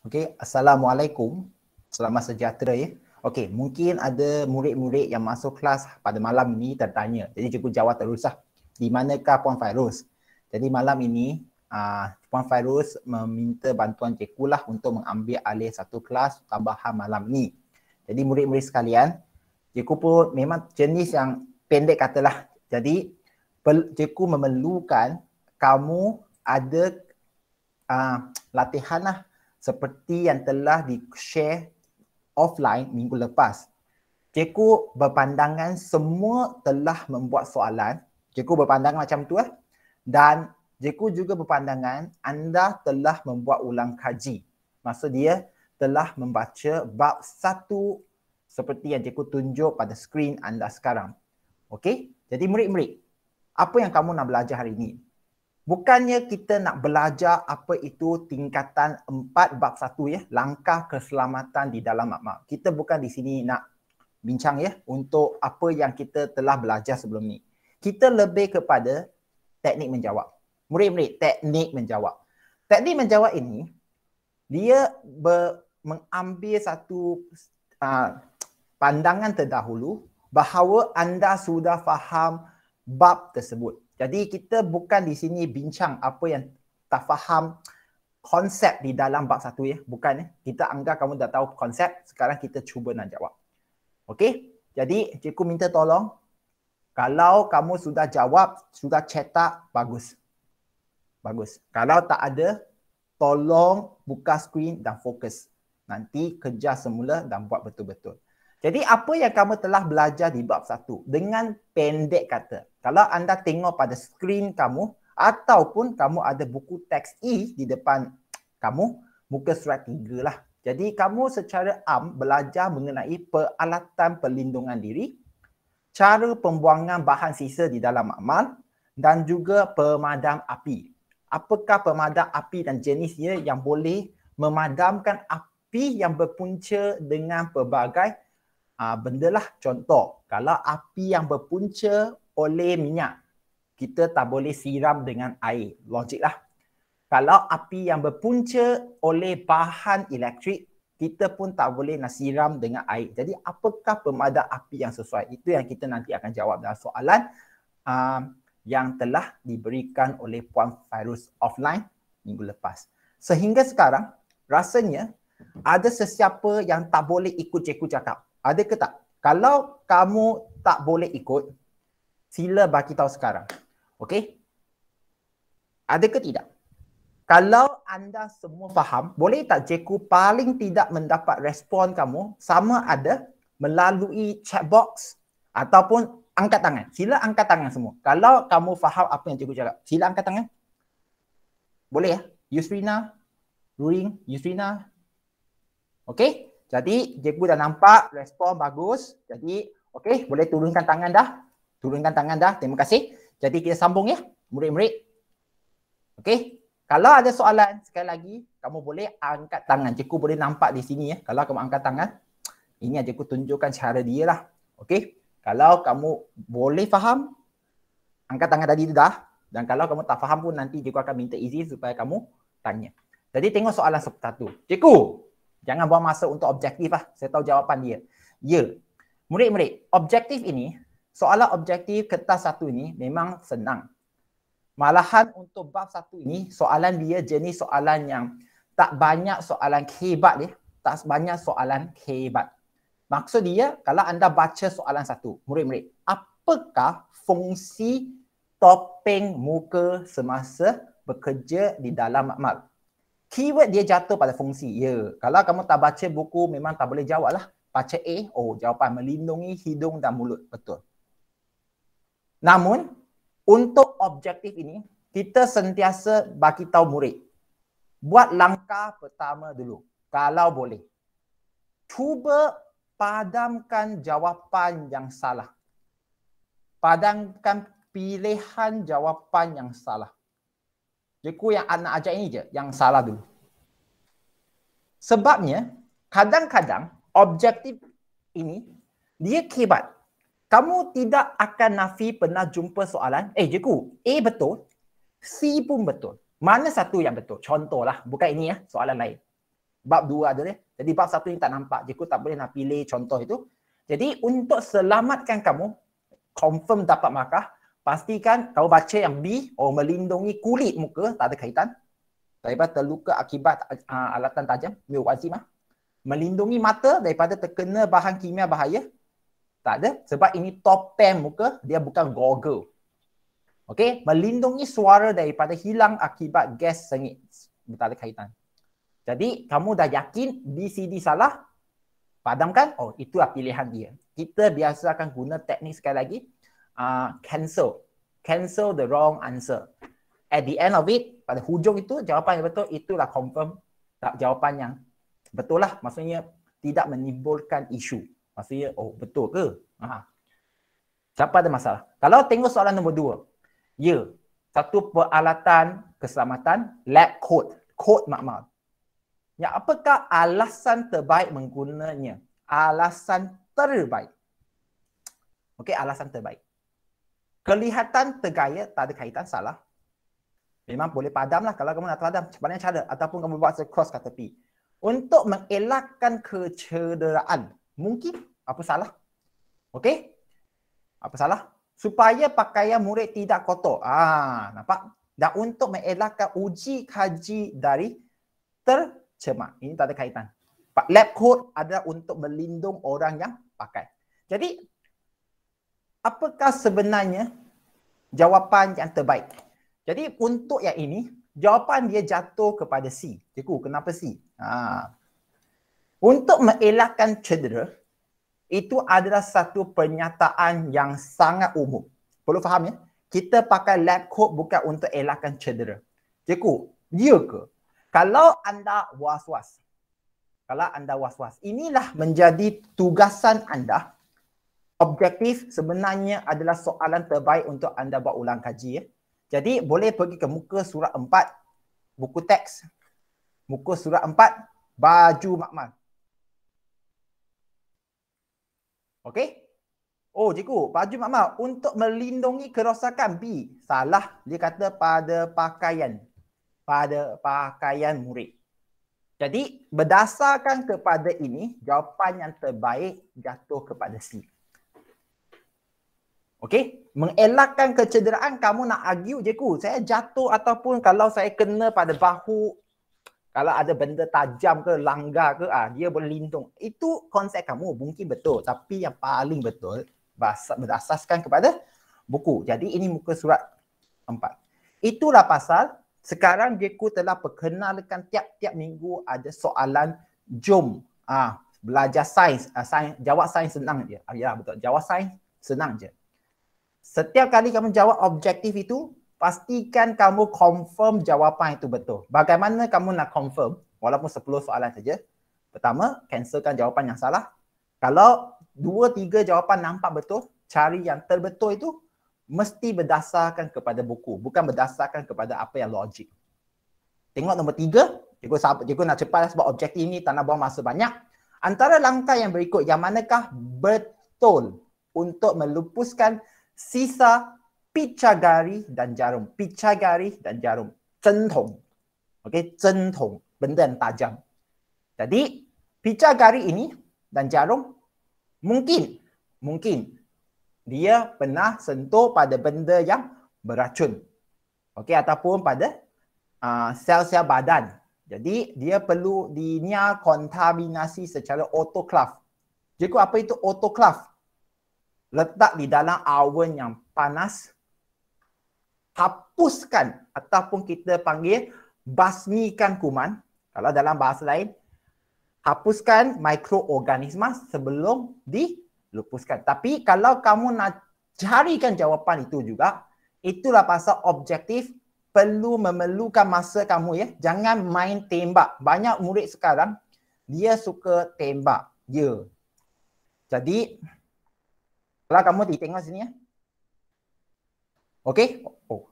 Okey, assalamualaikum. Selamat sejahtera ya. Okey, mungkin ada murid-murid yang masuk kelas pada malam ini tertanya. Jadi cikgu jawab teruslah. Di manakah Puan Fairuz? Jadi malam ini uh, Puan Fairuz meminta bantuan cikgu lah untuk mengambil alih satu kelas tambahan malam ini. Jadi murid-murid sekalian, cikgu pun memang jenis yang pendek katalah. Jadi cikgu memerlukan kamu ada uh, latihan lah seperti yang telah di-share offline minggu lepas. Cikgu berpandangan semua telah membuat soalan. Cikgu berpandangan macam tu eh. Dan cikgu juga berpandangan anda telah membuat ulang kaji. masa dia telah membaca bab satu seperti yang cikgu tunjuk pada skrin anda sekarang. Okey? Jadi murid-murid, apa yang kamu nak belajar hari ini? Bukannya kita nak belajar apa itu tingkatan 4 bab 1 ya, langkah keselamatan di dalam makmal. Kita bukan di sini nak bincang ya untuk apa yang kita telah belajar sebelum ni. Kita lebih kepada teknik menjawab. Murid-murid, teknik menjawab. Teknik menjawab ini dia ber, mengambil satu uh, pandangan terdahulu bahawa anda sudah faham bab tersebut. Jadi kita bukan di sini bincang apa yang tak faham konsep di dalam bab satu ya. Bukan ya. Kita anggap kamu dah tahu konsep. Sekarang kita cuba nak jawab. Okey. Jadi cikgu minta tolong. Kalau kamu sudah jawab, sudah cetak, bagus. Bagus. Kalau tak ada, tolong buka screen dan fokus. Nanti kerja semula dan buat betul-betul. Jadi apa yang kamu telah belajar di bab satu dengan pendek kata. Kalau anda tengok pada skrin kamu ataupun kamu ada buku teks E di depan kamu, muka surat tiga lah. Jadi kamu secara am belajar mengenai peralatan perlindungan diri, cara pembuangan bahan sisa di dalam amal dan juga pemadam api. Apakah pemadam api dan jenisnya yang boleh memadamkan api yang berpunca dengan pelbagai uh, benda lah contoh kalau api yang berpunca oleh minyak kita tak boleh siram dengan air logik lah kalau api yang berpunca oleh bahan elektrik kita pun tak boleh nak siram dengan air jadi apakah pemadam api yang sesuai itu yang kita nanti akan jawab dalam soalan uh, yang telah diberikan oleh Puan Virus offline minggu lepas sehingga sekarang rasanya ada sesiapa yang tak boleh ikut cikgu cakap ada ke tak? Kalau kamu tak boleh ikut, sila bagi tahu sekarang. Okey? Ada ke tidak? Kalau anda semua faham, boleh tak Jeku paling tidak mendapat respon kamu sama ada melalui chat box ataupun angkat tangan. Sila angkat tangan semua. Kalau kamu faham apa yang Jeku cakap, sila angkat tangan. Boleh ya? Yusrina, Ruing, Yusrina. Okey? Jadi cikgu dah nampak respon bagus. Jadi okey boleh turunkan tangan dah. Turunkan tangan dah. Terima kasih. Jadi kita sambung ya murid-murid. Okey. Kalau ada soalan sekali lagi kamu boleh angkat tangan. Cikgu boleh nampak di sini ya. Kalau kamu angkat tangan. Ini aja aku tunjukkan cara dia lah. Okey. Kalau kamu boleh faham angkat tangan tadi tu dah dan kalau kamu tak faham pun nanti cikgu akan minta izin supaya kamu tanya. Jadi tengok soalan satu. Cikgu, Jangan buang masa untuk objektif lah. Saya tahu jawapan dia. Ya. Murid-murid, objektif ini, soalan objektif kertas satu ini memang senang. Malahan untuk bab satu ini, soalan dia jenis soalan yang tak banyak soalan hebat dia. Tak banyak soalan hebat. Maksud dia, kalau anda baca soalan satu, murid-murid, apakah fungsi topeng muka semasa bekerja di dalam makmal? keyword dia jatuh pada fungsi. Ya, yeah. kalau kamu tak baca buku memang tak boleh jawab lah. Baca A, oh jawapan melindungi hidung dan mulut. Betul. Namun, untuk objektif ini, kita sentiasa bagi tahu murid. Buat langkah pertama dulu. Kalau boleh. Cuba padamkan jawapan yang salah. Padamkan pilihan jawapan yang salah. Jadi yang anak ajak ini je yang salah dulu. Sebabnya kadang-kadang objektif ini dia kibat. Kamu tidak akan nafi pernah jumpa soalan, eh jeku, A betul, C pun betul. Mana satu yang betul? Contohlah, bukan ini ya, soalan lain. Bab dua ada dia. Jadi bab satu ni tak nampak, jeku tak boleh nak pilih contoh itu. Jadi untuk selamatkan kamu, confirm dapat markah, pastikan kau baca yang B oh melindungi kulit muka tak ada kaitan daripada terluka akibat uh, alatan tajam miopazima ah. melindungi mata daripada terkena bahan kimia bahaya tak ada sebab ini top pen muka dia bukan goggle okay? melindungi suara daripada hilang akibat gas sengit tak ada kaitan jadi kamu dah yakin BCD salah padamkan oh itulah pilihan dia kita biasa akan guna teknik sekali lagi uh, cancel. Cancel the wrong answer. At the end of it, pada hujung itu, jawapan yang betul, itulah confirm tak jawapan yang betul lah. Maksudnya, tidak menimbulkan isu. Maksudnya, oh betul ke? Ha. Siapa ada masalah? Kalau tengok soalan nombor dua. Ya, satu peralatan keselamatan, lab code. Code makmal. Ya, apakah alasan terbaik menggunanya? Alasan terbaik. Okey, alasan terbaik kelihatan tergaya tak ada kaitan salah. Memang boleh padam lah kalau kamu nak teladan macam mana cara ataupun kamu buat cross kat tepi. Untuk mengelakkan kecederaan, mungkin apa salah? Okey? Apa salah? Supaya pakaian murid tidak kotor. Ah, nampak? Dan untuk mengelakkan uji kaji dari tercemar. Ini tak ada kaitan. Lab coat adalah untuk melindung orang yang pakai. Jadi, apakah sebenarnya jawapan yang terbaik. Jadi untuk yang ini, jawapan dia jatuh kepada C. Cikgu, kenapa C? Ha. Untuk mengelakkan cedera, itu adalah satu pernyataan yang sangat umum. Perlu faham ya? Kita pakai lab coat bukan untuk elakkan cedera. Cikgu, dia ya ke? Kalau anda was-was, kalau anda was-was, inilah menjadi tugasan anda objektif sebenarnya adalah soalan terbaik untuk anda buat ulang kaji ya. Jadi boleh pergi ke muka surat 4 buku teks. Muka surat 4 baju makmal. Okey? Oh cikgu, baju makmal untuk melindungi kerosakan B. Salah dia kata pada pakaian. Pada pakaian murid. Jadi berdasarkan kepada ini, jawapan yang terbaik jatuh kepada C. Okay, mengelakkan kecederaan kamu nak argue je ku. Saya jatuh ataupun kalau saya kena pada bahu kalau ada benda tajam ke langgar ke ah dia boleh lindung. Itu konsep kamu mungkin betul tapi yang paling betul berasaskan kepada buku. Jadi ini muka surat empat. Itulah pasal sekarang Jeku telah perkenalkan tiap-tiap minggu ada soalan jom ah belajar sains, ah, sains jawab sains senang je. Ah, ya betul. Jawab sains senang je. Setiap kali kamu jawab objektif itu, pastikan kamu confirm jawapan itu betul. Bagaimana kamu nak confirm? Walaupun 10 soalan saja. Pertama, cancelkan jawapan yang salah. Kalau 2 3 jawapan nampak betul, cari yang terbetul itu mesti berdasarkan kepada buku, bukan berdasarkan kepada apa yang logik. Tengok nombor 3, cikgu sahabat, cikgu nak cepat sebab objektif ini tak nak buang masa banyak. Antara langkah yang berikut yang manakah betul untuk melupuskan sisa pichagari dan jarum. Pichagari dan jarum. Centong. Okey, centong. Benda yang tajam. Jadi, pichagari ini dan jarum mungkin, mungkin dia pernah sentuh pada benda yang beracun. Okey, ataupun pada uh, sel-sel badan. Jadi, dia perlu dinia kontaminasi secara autoclave. Jadi, apa itu autoclave? letak di dalam oven yang panas hapuskan ataupun kita panggil basmikan kuman kalau dalam bahasa lain hapuskan mikroorganisma sebelum dilupuskan tapi kalau kamu nak carikan jawapan itu juga itulah pasal objektif perlu memerlukan masa kamu ya jangan main tembak banyak murid sekarang dia suka tembak ya jadi kalau kamu tengok sini ya. Okey? Oh.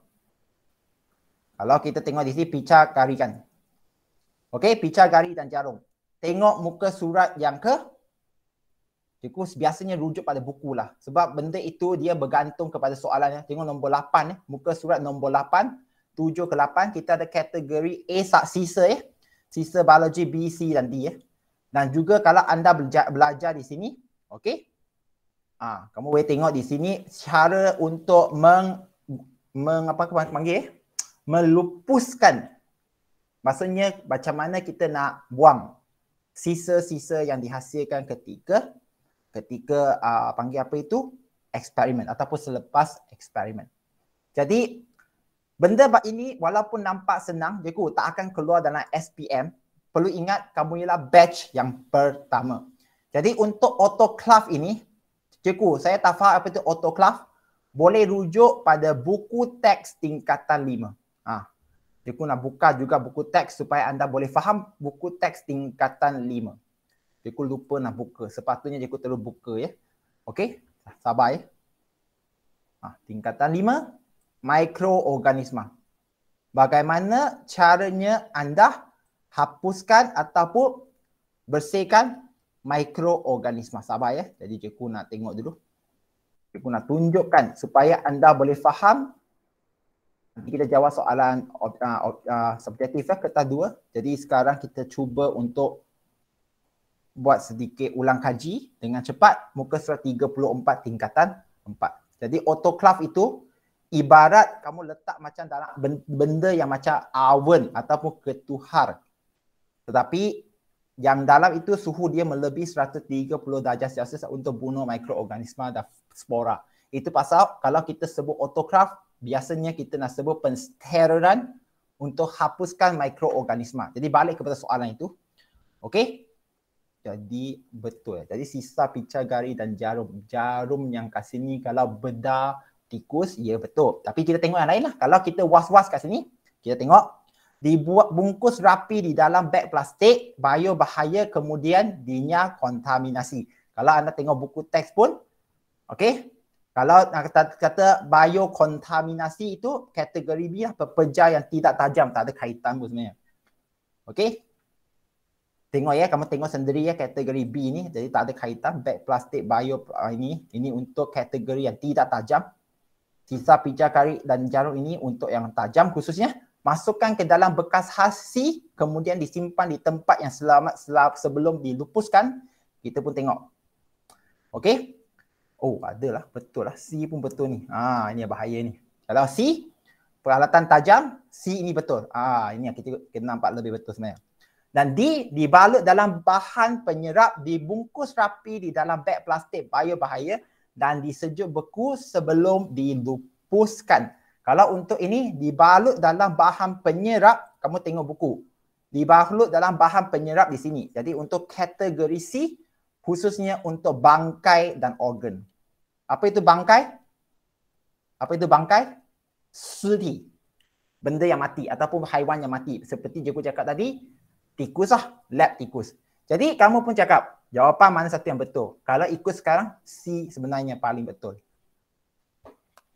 Kalau kita tengok di sini pica kari kan. Okey, pica kari dan jarum. Tengok muka surat yang ke Cikgu biasanya rujuk pada buku lah. Sebab benda itu dia bergantung kepada soalan. Ya. Tengok nombor 8. Eh. Ya. Muka surat nombor 8. 7 ke 8. Kita ada kategori A sisa. Eh. Sisa biologi B, C dan D. Eh. Dan juga kalau anda belajar, belajar di sini. okay? Ah, ha, kamu boleh tengok di sini cara untuk meng, meng apa kau panggil? Melupuskan. Maksudnya macam mana kita nak buang sisa-sisa yang dihasilkan ketika ketika uh, panggil apa itu eksperimen ataupun selepas eksperimen. Jadi benda ini walaupun nampak senang, jeku tak akan keluar dalam SPM. Perlu ingat kamu ialah batch yang pertama. Jadi untuk autoclave ini Cikgu, saya tak faham apa itu autoclave. Boleh rujuk pada buku teks tingkatan 5. Ha. Cikgu nak buka juga buku teks supaya anda boleh faham buku teks tingkatan 5. Cikgu lupa nak buka. Sepatutnya cikgu terus buka ya. Okey, sabar ya. Ha. Tingkatan 5, mikroorganisma. Bagaimana caranya anda hapuskan ataupun bersihkan mikroorganisma. Sabar ya. Jadi cikgu nak tengok dulu. Cikgu nak tunjukkan supaya anda boleh faham. Nanti kita jawab soalan uh, uh, subjektif ya, kertas dua. Jadi sekarang kita cuba untuk buat sedikit ulang kaji dengan cepat muka surat 34 tingkatan 4. Jadi autoclave itu ibarat kamu letak macam dalam benda yang macam oven ataupun ketuhar. Tetapi yang dalam itu suhu dia melebihi 130 darjah Celsius untuk bunuh mikroorganisma dan spora. Itu pasal kalau kita sebut autograft, biasanya kita nak sebut pensteriran untuk hapuskan mikroorganisma. Jadi balik kepada soalan itu. Okey? Jadi betul. Jadi sisa pica gari dan jarum. Jarum yang kat sini kalau bedah tikus, ya betul. Tapi kita tengok yang lain lah. Kalau kita was-was kat sini, kita tengok dibuat bungkus rapi di dalam beg plastik bio bahaya kemudian dinya kontaminasi. Kalau anda tengok buku teks pun okey. Kalau kata, kata bio kontaminasi itu kategori B lah pepejal yang tidak tajam tak ada kaitan pun sebenarnya. Okey. Tengok ya, kamu tengok sendiri ya kategori B ni. Jadi tak ada kaitan bag plastik bio ah, ini. Ini untuk kategori yang tidak tajam. Sisa pijar kari dan jarum ini untuk yang tajam khususnya masukkan ke dalam bekas hasi kemudian disimpan di tempat yang selamat selap sebelum dilupuskan kita pun tengok okey oh ada lah betul lah Si pun betul ni ha ini bahaya ni kalau si peralatan tajam si ini betul ha ini yang kita kena nampak lebih betul sebenarnya dan di dibalut dalam bahan penyerap dibungkus rapi di dalam beg plastik bio bahaya dan disejuk beku sebelum dilupuskan kalau untuk ini dibalut dalam bahan penyerap, kamu tengok buku. Dibalut dalam bahan penyerap di sini. Jadi untuk kategori C, khususnya untuk bangkai dan organ. Apa itu bangkai? Apa itu bangkai? Suri. Benda yang mati ataupun haiwan yang mati. Seperti Jeku cakap tadi, tikus lah. Lab tikus. Jadi kamu pun cakap, jawapan mana satu yang betul? Kalau ikut sekarang, C sebenarnya paling betul.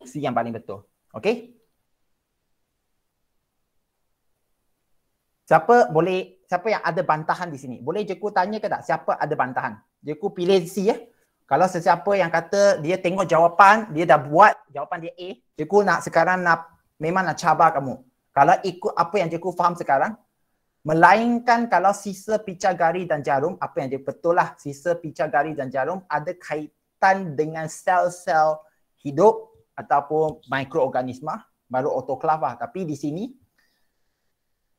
C yang paling betul. Ok? Siapa boleh, siapa yang ada bantahan di sini? Boleh Jeku tanya ke tak siapa ada bantahan? Jeku pilih C ya. Kalau sesiapa yang kata dia tengok jawapan, dia dah buat jawapan dia A, Jeku nak sekarang nak memang nak cabar kamu. Kalau ikut apa yang Jeku faham sekarang, melainkan kalau sisa pica gari dan jarum, apa yang dia betul lah, sisa pica gari dan jarum ada kaitan dengan sel-sel hidup ataupun mikroorganisma baru autoclave lah. Tapi di sini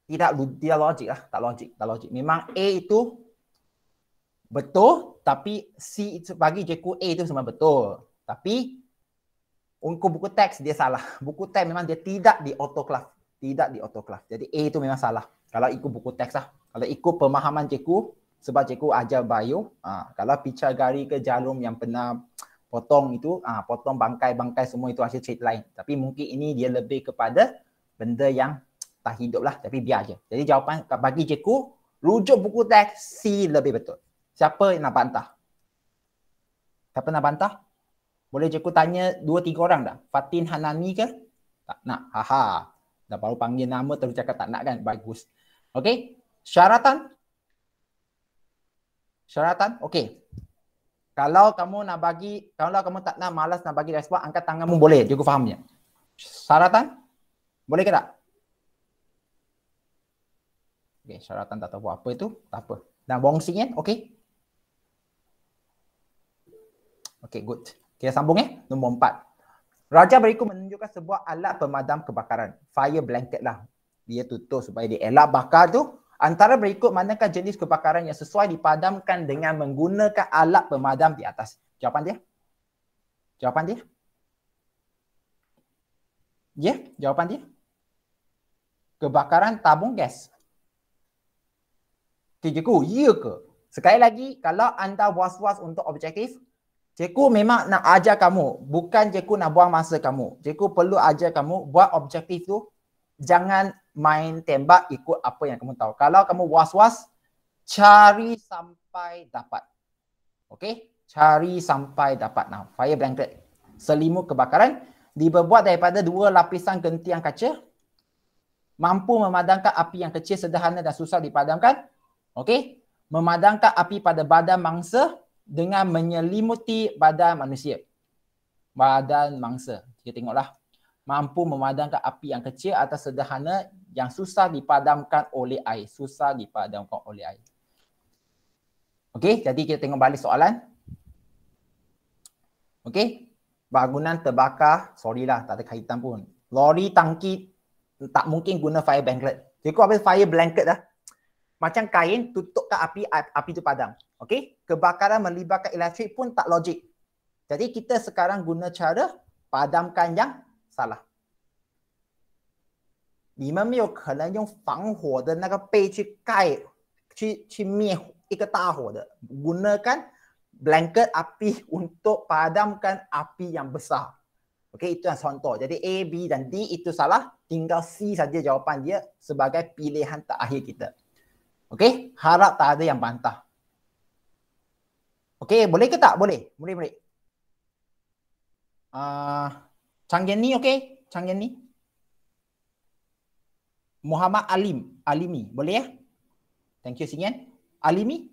tidak dia logik lah. Tak logik, tak logik. Memang A itu betul tapi C itu bagi jeku A itu semua betul. Tapi untuk buku teks dia salah. Buku teks memang dia tidak di autoclave. Tidak di autoclave. Jadi A itu memang salah. Kalau ikut buku teks lah. Kalau ikut pemahaman cikgu, sebab cikgu ajar bio, ah, kalau pica gari ke jalum yang pernah potong itu ah potong bangkai-bangkai semua itu hasil cerita lain tapi mungkin ini dia lebih kepada benda yang tak hidup lah tapi biar je jadi jawapan bagi cikgu rujuk buku teks C lebih betul siapa nak bantah siapa nak bantah boleh cikgu tanya dua tiga orang dah Patin Hanami ke tak nak haha dah baru panggil nama terus cakap tak nak kan bagus Okay. syaratan syaratan Okay. Kalau kamu nak bagi, kalau kamu tak nak malas nak bagi respon, angkat tanganmu boleh. Cukup fahamnya. Syaratan? Boleh ke tak? Okay, syaratan tak tahu apa itu. Tak apa. Dan bongsinya, okay? Okay, good. Kita sambung ya. Nombor empat. Raja berikut menunjukkan sebuah alat pemadam kebakaran. Fire blanket lah. Dia tutup supaya dia elak bakar tu. Antara berikut manakah jenis kebakaran yang sesuai dipadamkan dengan menggunakan alat pemadam di atas? Jawapan dia? Jawapan dia? Ya, yeah, jawapan dia. Kebakaran tabung gas. Okay, cikgu, iya ke? Sekali lagi, kalau anda was-was untuk objektif, cikgu memang nak ajar kamu. Bukan cikgu nak buang masa kamu. Cikgu perlu ajar kamu buat objektif tu. Jangan main tembak ikut apa yang kamu tahu. Kalau kamu was-was, cari sampai dapat. okay? Cari sampai dapat. Now, fire blanket. Selimut kebakaran dibuat daripada dua lapisan gentiang kaca mampu memadamkan api yang kecil sederhana dan susah dipadamkan. okay? Memadamkan api pada badan mangsa dengan menyelimuti badan manusia. Badan mangsa. Kita tengoklah. Mampu memadamkan api yang kecil atau sederhana yang susah dipadamkan oleh air. Susah dipadamkan oleh air. Okey, jadi kita tengok balik soalan. Okey, bangunan terbakar. Sorry lah, tak ada kaitan pun. Lori tangki tak mungkin guna fire blanket. Jadi apa fire blanket dah. Macam kain tutup ke api, api tu padam. Okey, kebakaran melibatkan elektrik pun tak logik. Jadi kita sekarang guna cara padamkan yang salah. 你们没有可能用防火的那个被去盖，去去灭一个大火的。Gunakan blanket api untuk padamkan api yang besar. Okay, itu yang contoh. Jadi A, B dan D itu salah. Tinggal C saja jawapan dia sebagai pilihan terakhir kita. Okay, harap tak ada yang bantah. Okay, boleh ke tak? Boleh. Boleh, boleh. Uh, ah, canggih ni, okay? Canggih ni. Muhammad Alim, Alimi. Boleh ya? Thank you Singen. Alimi?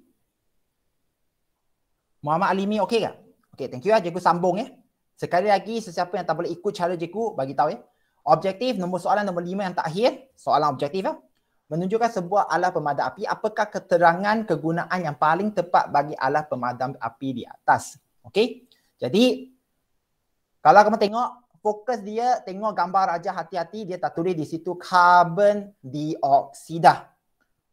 Muhammad Alimi okey ke? Okey, thank you ah. Ya. Jeku sambung ya. Sekali lagi sesiapa yang tak boleh ikut cara jeku bagi tahu ya. Objektif nombor soalan nombor 5 yang terakhir, soalan objektif ah. Menunjukkan sebuah alat pemadam api, apakah keterangan kegunaan yang paling tepat bagi alat pemadam api di atas? Okey. Jadi kalau kamu tengok fokus dia tengok gambar raja hati-hati dia tak tulis di situ carbon dioksida.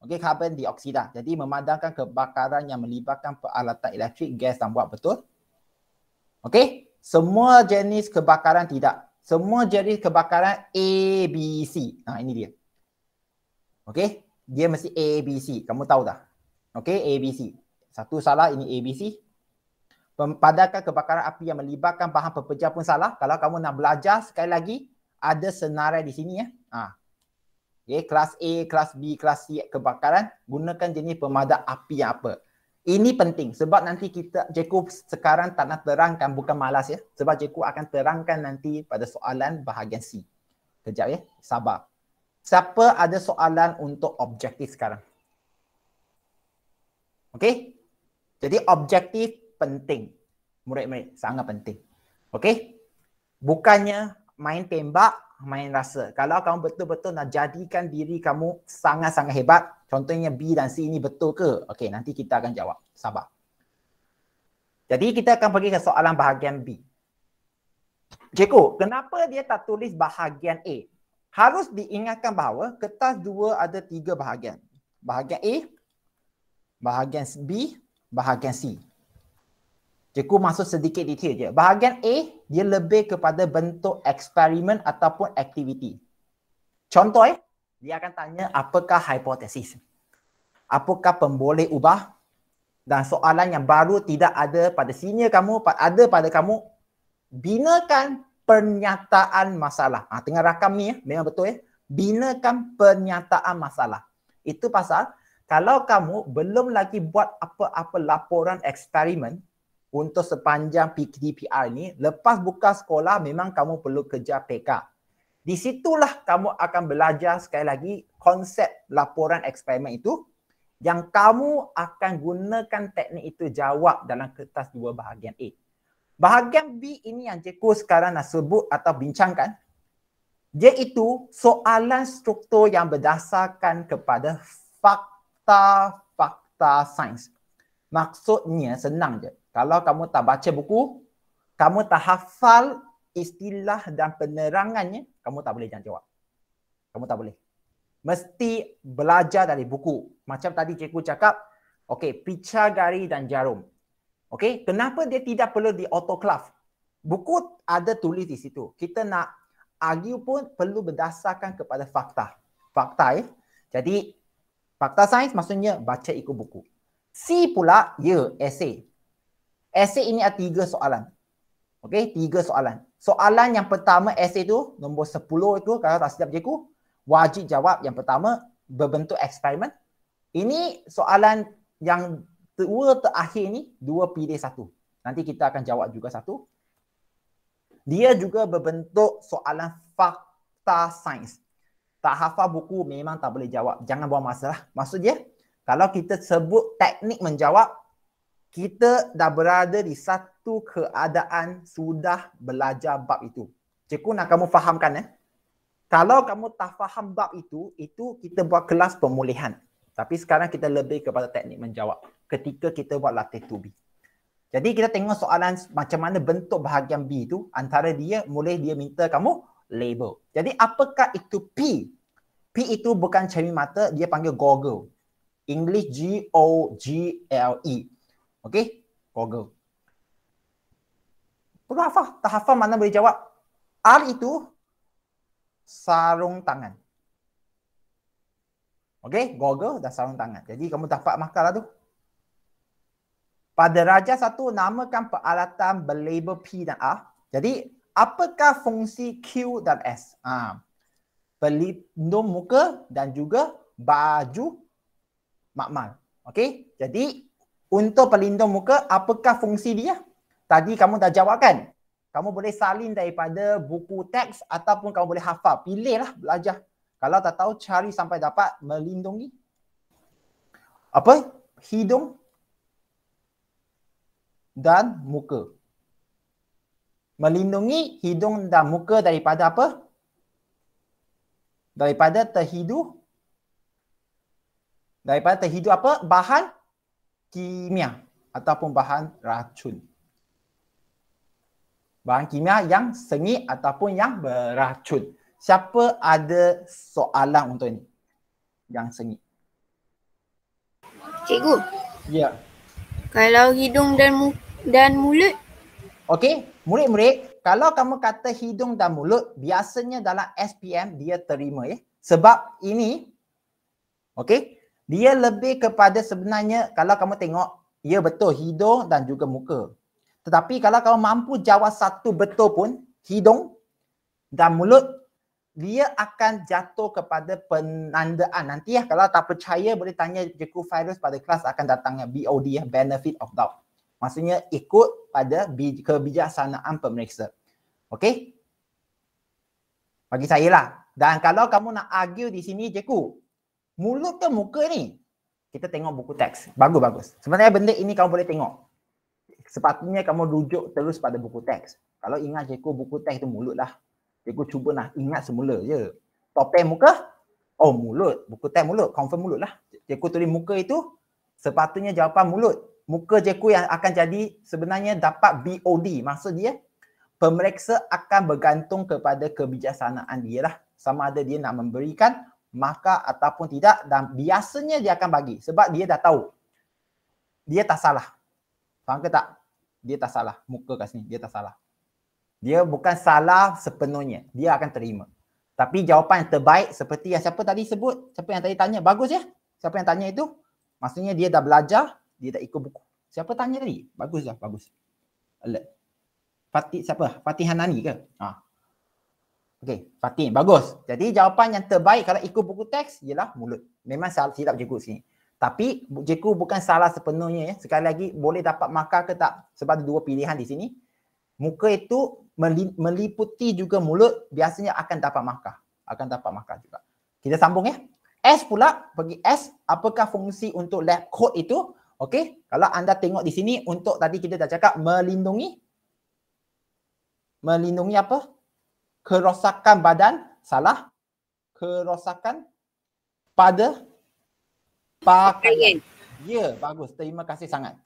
Okey carbon dioksida. Jadi memadamkan kebakaran yang melibatkan peralatan elektrik, gas dan buat betul. Okey, semua jenis kebakaran tidak. Semua jenis kebakaran A, B, C. Ha, ini dia. Okey, dia mesti A, B, C. Kamu tahu dah. Okey, A, B, C. Satu salah ini A, B, C padahal kebakaran api yang melibatkan bahan pepejal pun salah. Kalau kamu nak belajar sekali lagi, ada senarai di sini ya. Ha. Okay, kelas A, kelas B, kelas C kebakaran, gunakan jenis pemadam api yang apa. Ini penting sebab nanti kita Jeku sekarang tak nak terangkan bukan malas ya. Sebab Jeku akan terangkan nanti pada soalan bahagian C. Kejap ya, sabar. Siapa ada soalan untuk objektif sekarang? Okay, Jadi objektif penting. Murid-murid, sangat penting. Okey? Bukannya main tembak, main rasa. Kalau kamu betul-betul nak jadikan diri kamu sangat-sangat hebat, contohnya B dan C ini betul ke? Okey, nanti kita akan jawab. Sabar. Jadi kita akan pergi ke soalan bahagian B. Cikgu, kenapa dia tak tulis bahagian A? Harus diingatkan bahawa kertas dua ada tiga bahagian. Bahagian A, bahagian B, bahagian C. Cikgu masuk sedikit detail je. Bahagian A, dia lebih kepada bentuk eksperimen ataupun aktiviti. Contoh eh, dia akan tanya apakah hipotesis. Apakah pemboleh ubah dan soalan yang baru tidak ada pada sini. kamu, ada pada kamu. Binakan pernyataan masalah. Ha, tengah rakam ni, eh, memang betul ya. Eh? Binakan pernyataan masalah. Itu pasal kalau kamu belum lagi buat apa-apa laporan eksperimen, untuk sepanjang PKDPR ni lepas buka sekolah memang kamu perlu kerja PK. Di situlah kamu akan belajar sekali lagi konsep laporan eksperimen itu yang kamu akan gunakan teknik itu jawab dalam kertas dua bahagian A. Bahagian B ini yang cikgu sekarang nak sebut atau bincangkan dia soalan struktur yang berdasarkan kepada fakta-fakta sains. Maksudnya senang je. Kalau kamu tak baca buku, kamu tak hafal istilah dan penerangannya, kamu tak boleh jangan jawab. Kamu tak boleh. Mesti belajar dari buku. Macam tadi cikgu cakap, okay, pica gari dan jarum. Okay, kenapa dia tidak perlu di autoclave? Buku ada tulis di situ. Kita nak argue pun perlu berdasarkan kepada fakta. Fakta eh. Jadi, fakta sains maksudnya baca ikut buku. C pula, ya, essay. Essay ini ada tiga soalan. Okey, tiga soalan. Soalan yang pertama essay tu nombor sepuluh itu kalau tak silap jeku wajib jawab yang pertama berbentuk eksperimen. Ini soalan yang dua terakhir ni dua pilih satu. Nanti kita akan jawab juga satu. Dia juga berbentuk soalan fakta sains. Tak hafal buku memang tak boleh jawab. Jangan buang masa lah. Maksud dia kalau kita sebut teknik menjawab kita dah berada di satu keadaan sudah belajar bab itu. Cikgu nak kamu fahamkan eh. Kalau kamu tak faham bab itu, itu kita buat kelas pemulihan. Tapi sekarang kita lebih kepada teknik menjawab ketika kita buat latih 2B. Jadi kita tengok soalan macam mana bentuk bahagian B itu antara dia mulai dia minta kamu label. Jadi apakah itu P? P itu bukan cermin mata, dia panggil goggle. English G-O-G-L-E. Okey? Keluarga. Perlu hafal. Tak hafal mana boleh jawab. R itu sarung tangan. Okey? Goggle dan sarung tangan. Jadi kamu dapat makalah tu. Pada raja satu, namakan peralatan berlabel P dan R. Jadi, apakah fungsi Q dan S? Ha. Pelindung muka dan juga baju makmal. Okey? Jadi, untuk pelindung muka, apakah fungsi dia? Tadi kamu dah jawab kan? Kamu boleh salin daripada buku teks ataupun kamu boleh hafal. Pilihlah belajar. Kalau tak tahu, cari sampai dapat melindungi. Apa? Hidung dan muka. Melindungi hidung dan muka daripada apa? Daripada terhidu. Daripada terhidu apa? Bahan kimia ataupun bahan racun. Bahan kimia yang sengit ataupun yang beracun. Siapa ada soalan untuk ini? Yang sengit. Cikgu. Ya. Yeah. Kalau hidung dan mu- dan mulut. Okey, murid-murid, kalau kamu kata hidung dan mulut, biasanya dalam SPM dia terima ya. Eh? Sebab ini Okey, dia lebih kepada sebenarnya kalau kamu tengok, ya betul hidung dan juga muka. Tetapi kalau kamu mampu jawab satu betul pun, hidung dan mulut, dia akan jatuh kepada penandaan. Nanti ya, kalau tak percaya boleh tanya Jeku Virus pada kelas akan datangnya BOD, ya, Benefit of Doubt. Maksudnya ikut pada kebijaksanaan pemeriksa. Okey? Bagi saya lah. Dan kalau kamu nak argue di sini, Jeku, mulut ke muka ni? Kita tengok buku teks. Bagus-bagus. Sebenarnya benda ini kamu boleh tengok. Sepatutnya kamu rujuk terus pada buku teks. Kalau ingat cikgu buku teks tu mulut lah. Cikgu cuba nak ingat semula je. Topeng muka? Oh mulut. Buku teks mulut. Confirm mulut lah. Cikgu tulis muka itu sepatutnya jawapan mulut. Muka cikgu yang akan jadi sebenarnya dapat BOD. Maksud dia pemeriksa akan bergantung kepada kebijaksanaan dia lah. Sama ada dia nak memberikan maka ataupun tidak dan biasanya dia akan bagi sebab dia dah tahu dia tak salah. Faham ke tak? Dia tak salah. Muka kat sini dia tak salah. Dia bukan salah sepenuhnya. Dia akan terima. Tapi jawapan yang terbaik seperti yang siapa tadi sebut, siapa yang tadi tanya, bagus ya? Siapa yang tanya itu? Maksudnya dia dah belajar, dia tak ikut buku. Siapa tanya tadi? bagus Baguslah, bagus. Alert. Fatih siapa? Fatih Hanani ke? Ah, Okey, patin, Bagus. Jadi jawapan yang terbaik kalau ikut buku teks ialah mulut. Memang salah silap cikgu sini. Tapi cikgu bukan salah sepenuhnya ya. Sekali lagi boleh dapat markah ke tak sebab ada dua pilihan di sini. Muka itu meliputi juga mulut biasanya akan dapat markah. Akan dapat markah juga. Kita sambung ya. S pula bagi S apakah fungsi untuk lab coat itu? Okey, kalau anda tengok di sini untuk tadi kita dah cakap melindungi melindungi apa? kerosakan badan salah kerosakan pada pakaian. Ya, bagus. Terima kasih sangat.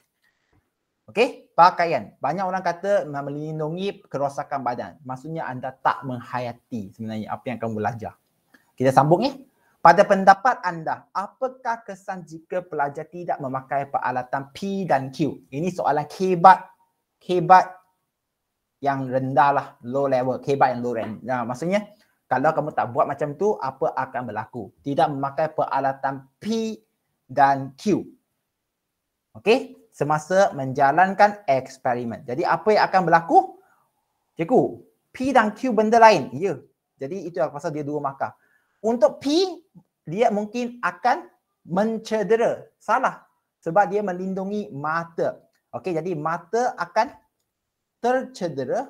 Okey, pakaian. Banyak orang kata melindungi kerosakan badan. Maksudnya anda tak menghayati sebenarnya apa yang kamu belajar. Kita sambung ni. Eh? Pada pendapat anda, apakah kesan jika pelajar tidak memakai peralatan P dan Q? Ini soalan kebat, kebat yang rendah lah low level kebat yang low rent nah, ya, maksudnya kalau kamu tak buat macam tu apa akan berlaku tidak memakai peralatan P dan Q okey semasa menjalankan eksperimen jadi apa yang akan berlaku cikgu P dan Q benda lain ya yeah. jadi itu yang pasal dia dua maka. untuk P dia mungkin akan mencedera salah sebab dia melindungi mata okey jadi mata akan tercedera.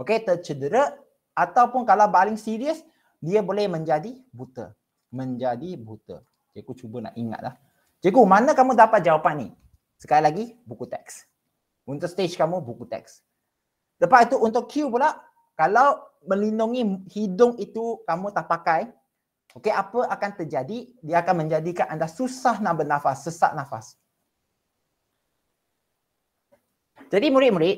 Okey, tercedera ataupun kalau baling serius dia boleh menjadi buta. Menjadi buta. Cikgu cuba nak ingatlah. Cikgu, mana kamu dapat jawapan ni? Sekali lagi, buku teks. Untuk stage kamu, buku teks. Lepas itu untuk Q pula, kalau melindungi hidung itu kamu tak pakai, okay apa akan terjadi? Dia akan menjadikan anda susah nak bernafas, sesak nafas. Jadi murid-murid,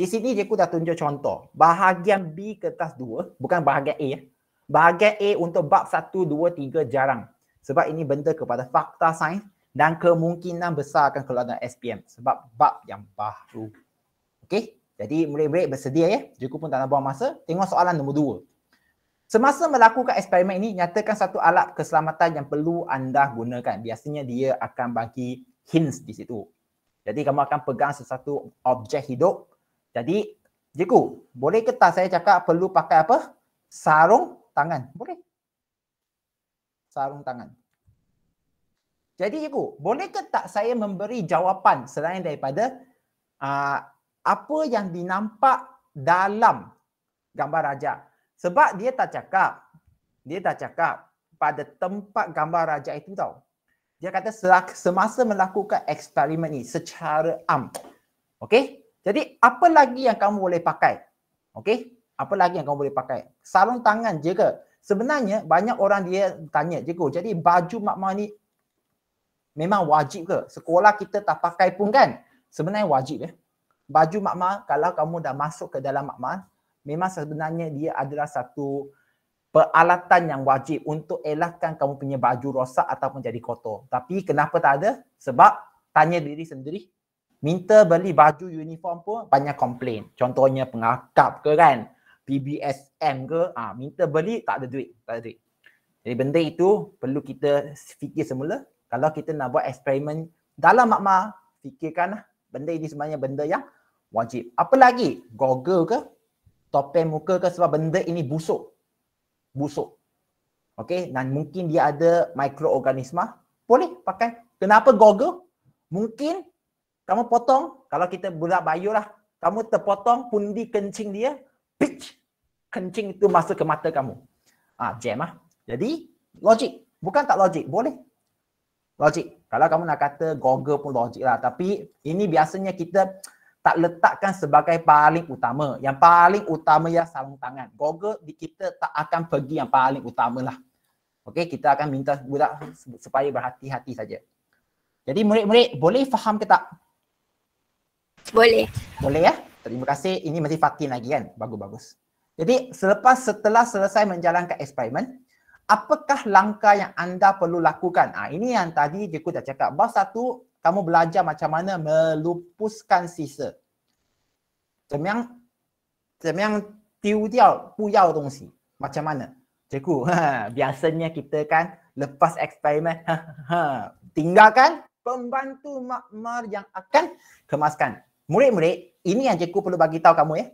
di sini je aku dah tunjuk contoh. Bahagian B kertas 2, bukan bahagian A. Ya. Bahagian A untuk bab 1, 2, 3 jarang. Sebab ini benda kepada fakta sains dan kemungkinan besar akan keluar dalam SPM. Sebab bab yang baru. okay jadi murid-murid bersedia ya. Cukup pun tak nak buang masa. Tengok soalan nombor 2. Semasa melakukan eksperimen ini, nyatakan satu alat keselamatan yang perlu anda gunakan. Biasanya dia akan bagi hints di situ. Jadi kamu akan pegang sesuatu objek hidup. Jadi, Jiku, boleh ke tak saya cakap perlu pakai apa? Sarung tangan. Boleh. Sarung tangan. Jadi, Jiku, boleh ke tak saya memberi jawapan selain daripada uh, apa yang dinampak dalam gambar raja? Sebab dia tak cakap. Dia tak cakap pada tempat gambar raja itu tau dia kata semasa melakukan eksperimen ni secara am. Okey? Jadi apa lagi yang kamu boleh pakai? Okey? Apa lagi yang kamu boleh pakai? Sarung tangan je ke? Sebenarnya banyak orang dia tanya, Jeko, jadi baju makmah ni memang wajib ke? Sekolah kita tak pakai pun kan? Sebenarnya wajib ya. Eh? Baju makmah kalau kamu dah masuk ke dalam makmah, memang sebenarnya dia adalah satu peralatan yang wajib untuk elakkan kamu punya baju rosak ataupun jadi kotor. Tapi kenapa tak ada? Sebab tanya diri sendiri. Minta beli baju uniform pun banyak komplain. Contohnya pengakap ke kan? PBSM ke? Ah, ha, minta beli tak ada duit. Tak ada duit. Jadi benda itu perlu kita fikir semula. Kalau kita nak buat eksperimen dalam makmah, fikirkan benda ini sebenarnya benda yang wajib. Apa lagi? Goggle ke? Topeng muka ke? Sebab benda ini busuk busuk. Okey, dan mungkin dia ada mikroorganisma. Boleh pakai. Kenapa goggle? Mungkin kamu potong, kalau kita bulat bayu lah, kamu terpotong pundi kencing dia, pitch, kencing itu masuk ke mata kamu. Ah, jam lah. Jadi, logik. Bukan tak logik, boleh. Logik. Kalau kamu nak kata goggle pun logik lah. Tapi ini biasanya kita tak letakkan sebagai paling utama. Yang paling utama ya sarung tangan. Google di kita tak akan pergi yang paling utama lah. Okey, kita akan minta budak supaya berhati-hati saja. Jadi murid-murid boleh faham ke tak? Boleh. Boleh ya? Terima kasih. Ini masih Fatin lagi kan? Bagus-bagus. Jadi selepas setelah selesai menjalankan eksperimen, apakah langkah yang anda perlu lakukan? Ah ha, ini yang tadi Jeku dah cakap. bahasa satu kamu belajar macam mana melupuskan sisa. Macam yang, macam yang tiu tiu, puyau dongsi. Macam mana? Cikgu, biasanya kita kan lepas eksperimen, tinggalkan pembantu makmar yang akan kemaskan. Murid-murid, ini yang cikgu perlu bagi tahu kamu ya.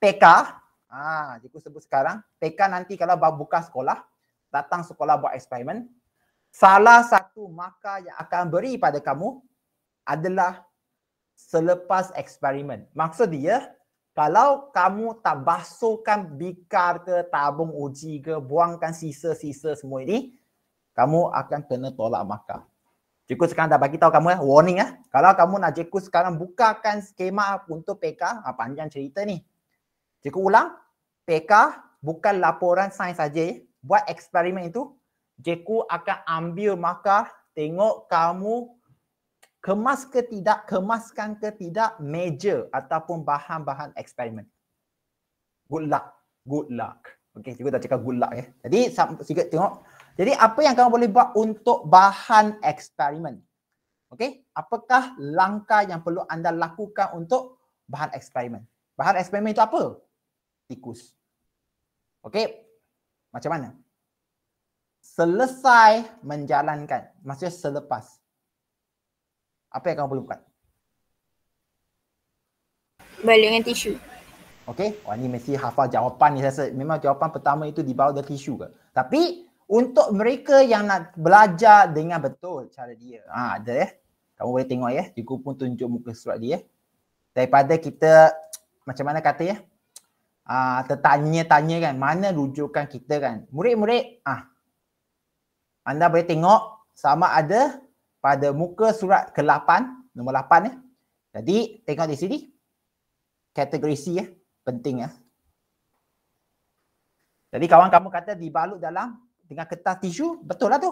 PK, ah, ha, cikgu sebut sekarang. PK nanti kalau buka sekolah, datang sekolah buat eksperimen. Salah satu satu maka yang akan beri pada kamu adalah selepas eksperimen. Maksud dia, kalau kamu tak basuhkan bikar ke tabung uji ke buangkan sisa-sisa semua ini, kamu akan kena tolak maka. Cikgu sekarang dah bagi tahu kamu ya, warning ya. Kalau kamu nak cikgu sekarang bukakan skema untuk PK, ha, ah, panjang cerita ni. Cikgu ulang, PK bukan laporan sains saja eh. Buat eksperimen itu Jeku akan ambil markah tengok kamu kemas ke tidak, kemaskan ke tidak major ataupun bahan-bahan eksperimen. Good luck. Good luck. Okay, cikgu dah cakap good luck ya. Jadi, sikit tengok. Jadi, apa yang kamu boleh buat untuk bahan eksperimen? Okay, apakah langkah yang perlu anda lakukan untuk bahan eksperimen? Bahan eksperimen itu apa? Tikus. Okay, macam mana? selesai menjalankan. Maksudnya selepas. Apa yang kamu perlu buat? Balik dengan tisu. Okay. Wah ni mesti hafal jawapan ni. Saya memang jawapan pertama itu dibawa dengan tisu ke. Tapi untuk mereka yang nak belajar dengan betul cara dia. Ha, ada ya. Eh? Kamu boleh tengok ya. Eh? Cikgu pun tunjuk muka surat dia. Eh? Daripada kita macam mana kata ya. Eh? Ah, tertanya-tanya kan. Mana rujukan kita kan. Murid-murid. ah, anda boleh tengok sama ada pada muka surat ke-8, nombor 8 ya. Jadi tengok di sini kategori C ya, penting ya. Jadi kawan kamu kata dibalut dalam dengan kertas tisu, betul lah tu.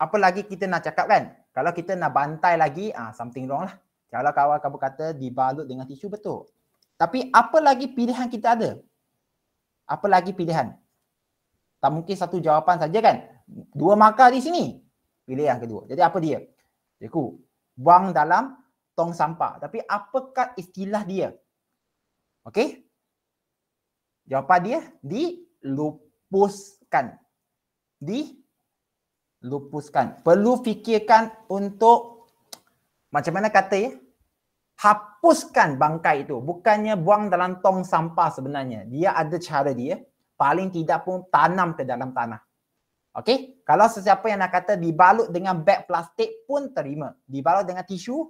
Apa lagi kita nak cakap kan? Kalau kita nak bantai lagi, ah something wrong lah. Kalau kawan kamu kata dibalut dengan tisu, betul. Tapi apa lagi pilihan kita ada? Apa lagi pilihan? Tak mungkin satu jawapan saja kan? dua maka di sini. Pilih yang kedua. Jadi apa dia? Cikgu, buang dalam tong sampah. Tapi apakah istilah dia? Okey? Jawapan dia dilupuskan. Dilupuskan. Perlu fikirkan untuk macam mana kata ya? Hapuskan bangkai itu. Bukannya buang dalam tong sampah sebenarnya. Dia ada cara dia. Paling tidak pun tanam ke dalam tanah. Okay, kalau sesiapa yang nak kata dibalut dengan beg plastik pun terima. Dibalut dengan tisu,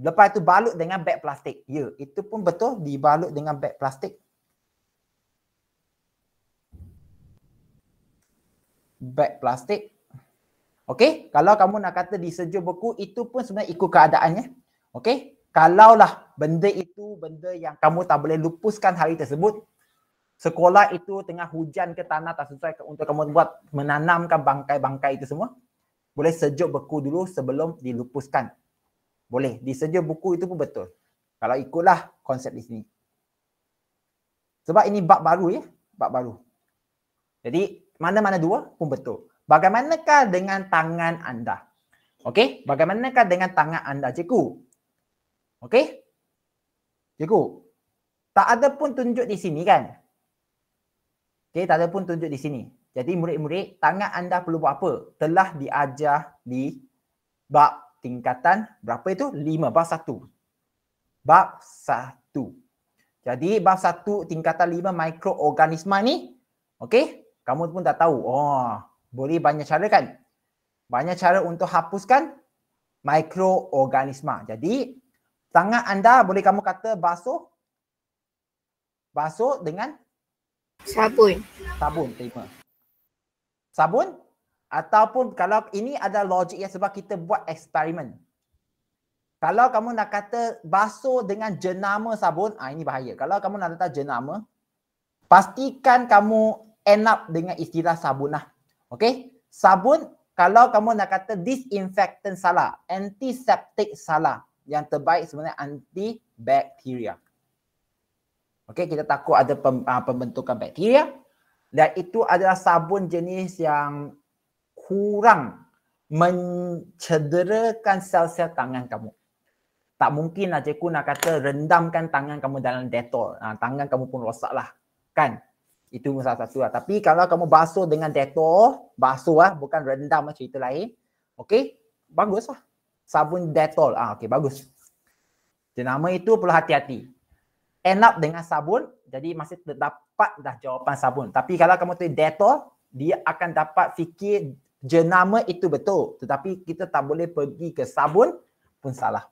lepas itu balut dengan beg plastik. Ya, itu pun betul dibalut dengan beg plastik. Beg plastik. okay. kalau kamu nak kata di disejur beku, itu pun sebenarnya ikut keadaannya. Okay, kalaulah benda itu benda yang kamu tak boleh lupuskan hari tersebut, sekolah itu tengah hujan ke tanah tak sesuai untuk kamu buat menanamkan bangkai-bangkai itu semua boleh sejuk beku dulu sebelum dilupuskan boleh disejuk buku itu pun betul kalau ikutlah konsep di sini sebab ini bab baru ya bab baru jadi mana-mana dua pun betul bagaimanakah dengan tangan anda okey bagaimanakah dengan tangan anda cikgu okey cikgu tak ada pun tunjuk di sini kan Okay, tak ada pun tunjuk di sini. Jadi murid-murid, tangan anda perlu buat apa? Telah diajar di bab tingkatan berapa itu? 5, bab 1. Bab 1. Jadi bab 1 tingkatan 5 mikroorganisma ni, okay, kamu pun tak tahu. Oh, boleh banyak cara kan? Banyak cara untuk hapuskan mikroorganisma. Jadi tangan anda boleh kamu kata basuh basuh dengan Sabun. Sabun terima. Sabun ataupun kalau ini ada logik ya sebab kita buat eksperimen. Kalau kamu nak kata basuh dengan jenama sabun, ah ini bahaya. Kalau kamu nak letak jenama, pastikan kamu end up dengan istilah sabun lah. Okay? Sabun, kalau kamu nak kata disinfectant salah, antiseptic salah. Yang terbaik sebenarnya antibacterial. Okey, kita takut ada pem, uh, pembentukan bakteria dan itu adalah sabun jenis yang kurang mencederakan sel-sel tangan kamu. Tak mungkin lah cikgu nak kata rendamkan tangan kamu dalam detol. Ha, ah, tangan kamu pun rosak lah. Kan? Itu salah satu lah. Tapi kalau kamu basuh dengan detol, basuh lah bukan rendam lah cerita lain. Okey? Bagus lah. Sabun detol. Ah, ha, Okey, bagus. Jenama itu perlu hati-hati end up dengan sabun jadi masih terdapat dah jawapan sabun tapi kalau kamu tulis Dettol dia akan dapat fikir jenama itu betul tetapi kita tak boleh pergi ke sabun pun salah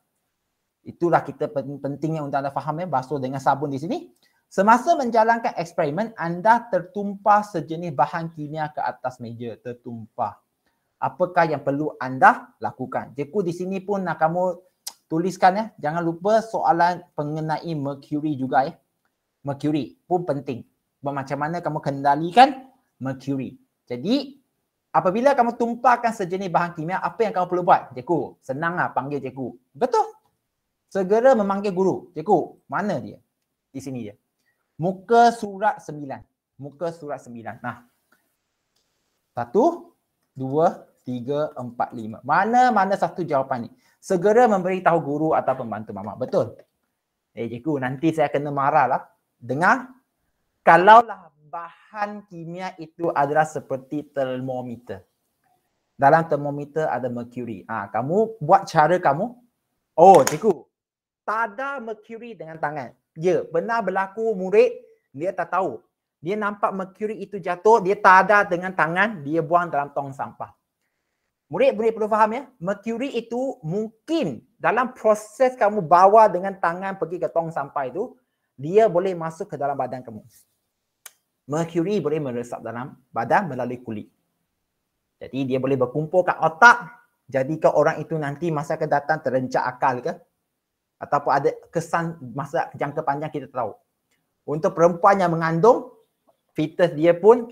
itulah kita pentingnya untuk anda faham ya basuh dengan sabun di sini semasa menjalankan eksperimen anda tertumpah sejenis bahan kimia ke atas meja tertumpah apakah yang perlu anda lakukan jeku di sini pun nak kamu tuliskan ya. Jangan lupa soalan mengenai mercury juga ya. Mercury pun penting. Macam mana kamu kendalikan mercury. Jadi apabila kamu tumpahkan sejenis bahan kimia, apa yang kamu perlu buat? Cikgu, senanglah panggil cikgu. Betul? Segera memanggil guru. Cikgu, mana dia? Di sini dia. Muka surat sembilan. Muka surat sembilan. Nah. Satu, dua, tiga, empat, lima. Mana-mana satu jawapan ni segera memberitahu guru atau pembantu mamak. Betul. Eh cikgu, nanti saya kena marah lah. Dengar. Kalaulah bahan kimia itu adalah seperti termometer. Dalam termometer ada mercury. ha, ah, kamu buat cara kamu. Oh cikgu, tada mercury dengan tangan. Ya, benar berlaku murid, dia tak tahu. Dia nampak mercury itu jatuh, dia tada dengan tangan, dia buang dalam tong sampah murid-murid perlu faham ya mercury itu mungkin dalam proses kamu bawa dengan tangan pergi ke tong sampah itu dia boleh masuk ke dalam badan kamu mercury boleh meresap dalam badan melalui kulit jadi dia boleh berkumpul kat otak jadi ke orang itu nanti masa akan datang terencak akal ke ataupun ada kesan masa jangka panjang kita tahu untuk perempuan yang mengandung fetus dia pun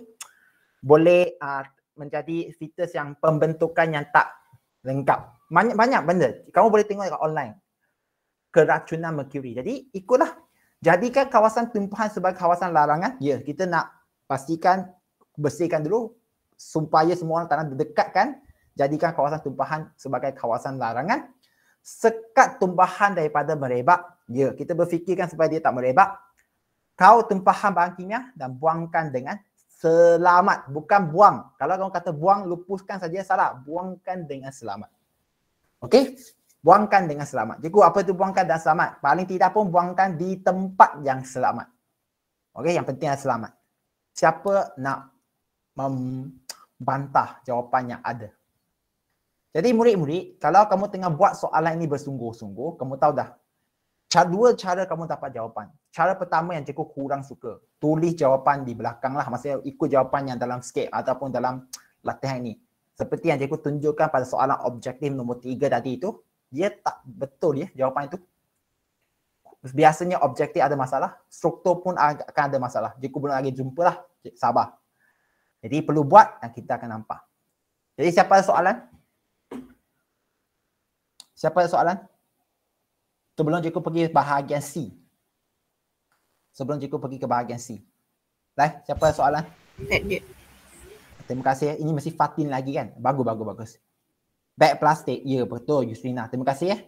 boleh uh, menjadi fitur yang pembentukan yang tak lengkap. Banyak banyak benda. Kamu boleh tengok dekat online. Keracunan merkuri. Jadi ikutlah. Jadikan kawasan tumpahan sebagai kawasan larangan. Ya, yeah, kita nak pastikan bersihkan dulu supaya semua orang tanah kan jadikan kawasan tumpahan sebagai kawasan larangan sekat tumpahan daripada merebak ya yeah, kita berfikirkan supaya dia tak merebak kau tumpahan bahan kimia dan buangkan dengan selamat bukan buang kalau kamu kata buang lupuskan saja salah buangkan dengan selamat okey buangkan dengan selamat cikgu apa itu buangkan dengan selamat paling tidak pun buangkan di tempat yang selamat okey yang penting adalah selamat siapa nak membantah jawapan yang ada jadi murid-murid kalau kamu tengah buat soalan ini bersungguh-sungguh kamu tahu dah dua cara kamu dapat jawapan. Cara pertama yang cikgu kurang suka, tulis jawapan di belakang lah. Maksudnya ikut jawapan yang dalam skate ataupun dalam latihan ini. Seperti yang cikgu tunjukkan pada soalan objektif nombor tiga tadi itu, dia tak betul ya jawapan itu. Biasanya objektif ada masalah, struktur pun akan ada masalah. Cikgu belum lagi jumpa lah, sabar. Jadi perlu buat dan kita akan nampak. Jadi siapa ada soalan? Siapa ada soalan? sebelum cikgu pergi bahagian C. Sebelum cikgu pergi ke bahagian C. Baik, siapa soalan? Okay. Terima kasih. Ini masih Fatin lagi kan? Bagus, bagus, bagus. Bag plastik. Ya, betul Yusrina. Terima kasih ya.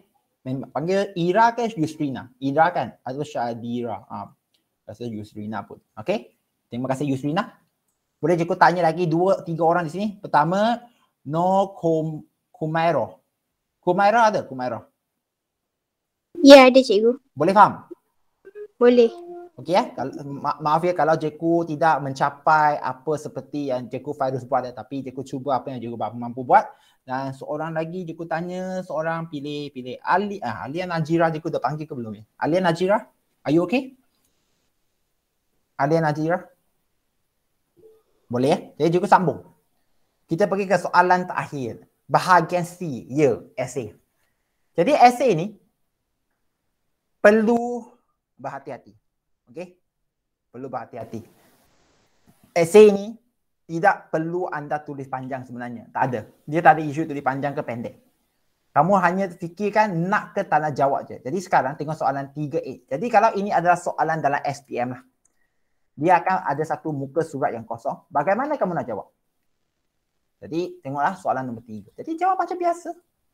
Panggil Ira ke Yusrina? Ira kan? Atau Syadira? Uh, ah, rasa Yusrina pun. Okay. Terima kasih Yusrina. Boleh cikgu tanya lagi dua, tiga orang di sini. Pertama, No Kum Kumairo. Kumairo ada? Kumairo. Ya, ada cikgu. Boleh faham? Boleh. Okey eh. Ya. Ma- maaf ya kalau cikgu tidak mencapai apa seperti yang cikgu Fairuz buat tapi cikgu cuba apa yang cikgu mampu buat. Dan seorang lagi cikgu tanya seorang pilih-pilih Ali ah Alian Najira cikgu dah panggil ke belum ni? Alian Najira, are you okay? Alian Najira. Boleh ya? Jadi cikgu sambung. Kita pergi ke soalan terakhir. Bahagian C, ya, essay. Jadi essay ni perlu berhati-hati. Okey? Perlu berhati-hati. Essay ni tidak perlu anda tulis panjang sebenarnya. Tak ada. Dia tak ada isu tulis panjang ke pendek. Kamu hanya fikirkan nak ke tanah jawab je. Jadi sekarang tengok soalan 3A. Jadi kalau ini adalah soalan dalam SPM lah. Dia akan ada satu muka surat yang kosong. Bagaimana kamu nak jawab? Jadi tengoklah soalan nombor 3. Jadi jawab macam biasa.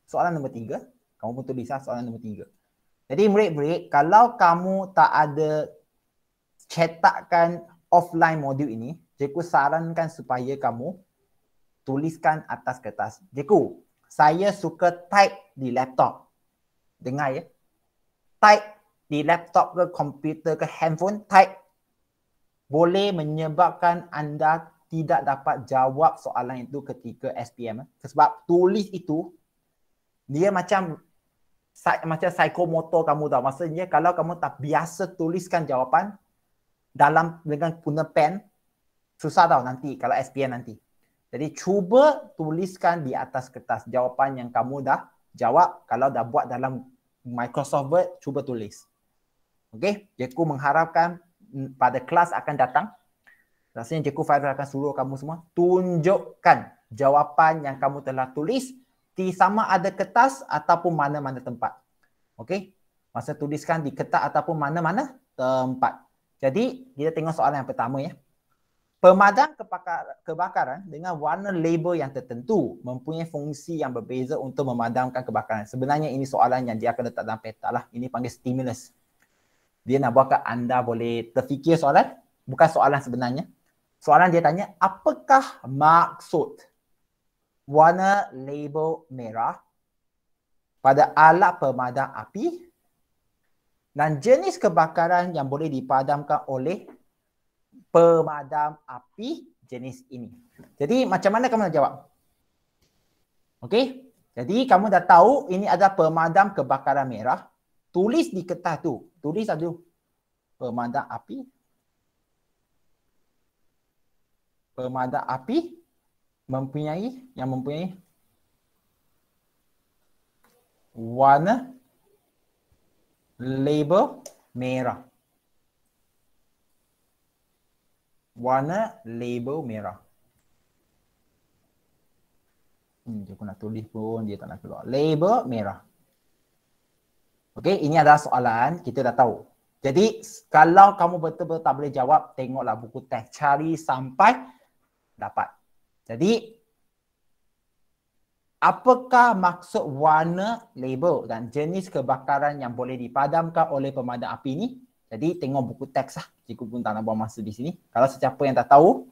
Soalan nombor 3. Kamu pun tulislah soalan nombor 3. Jadi murid-murid, kalau kamu tak ada cetakkan offline modul ini, cikgu sarankan supaya kamu tuliskan atas kertas. Cikgu, saya suka type di laptop. Dengar ya. Type di laptop ke komputer ke handphone, type boleh menyebabkan anda tidak dapat jawab soalan itu ketika SPM. Sebab tulis itu, dia macam macam psikomotor kamu tau. Maksudnya kalau kamu tak biasa tuliskan jawapan dalam dengan guna pen, susah tau nanti kalau SPM nanti. Jadi cuba tuliskan di atas kertas jawapan yang kamu dah jawab kalau dah buat dalam Microsoft Word, cuba tulis. Okey, Jeku mengharapkan pada kelas akan datang. Rasanya Jeku Fadra akan suruh kamu semua tunjukkan jawapan yang kamu telah tulis di sama ada kertas ataupun mana-mana tempat. Okey? Masa tuliskan di kertas ataupun mana-mana tempat. Jadi, kita tengok soalan yang pertama ya. Pemadam kebakaran dengan warna label yang tertentu mempunyai fungsi yang berbeza untuk memadamkan kebakaran. Sebenarnya ini soalan yang dia akan letak dalam peta lah. Ini panggil stimulus. Dia nak buatkan anda boleh terfikir soalan. Bukan soalan sebenarnya. Soalan dia tanya, apakah maksud warna label merah pada alat pemadam api dan jenis kebakaran yang boleh dipadamkan oleh pemadam api jenis ini. Jadi macam mana kamu nak jawab? Okey. Jadi kamu dah tahu ini adalah pemadam kebakaran merah. Tulis di kertas tu. Tulis satu pemadam api pemadam api mempunyai yang mempunyai warna label merah. Warna label merah. Hmm, dia aku nak tulis pun dia tak nak keluar. Label merah. Okey, ini adalah soalan kita dah tahu. Jadi kalau kamu betul-betul tak boleh jawab, tengoklah buku teks. Cari sampai dapat. Jadi apakah maksud warna label dan jenis kebakaran yang boleh dipadamkan oleh pemadam api ni? Jadi tengok buku teks lah. Cikgu pun tak nak buang masa di sini. Kalau sesiapa yang tak tahu,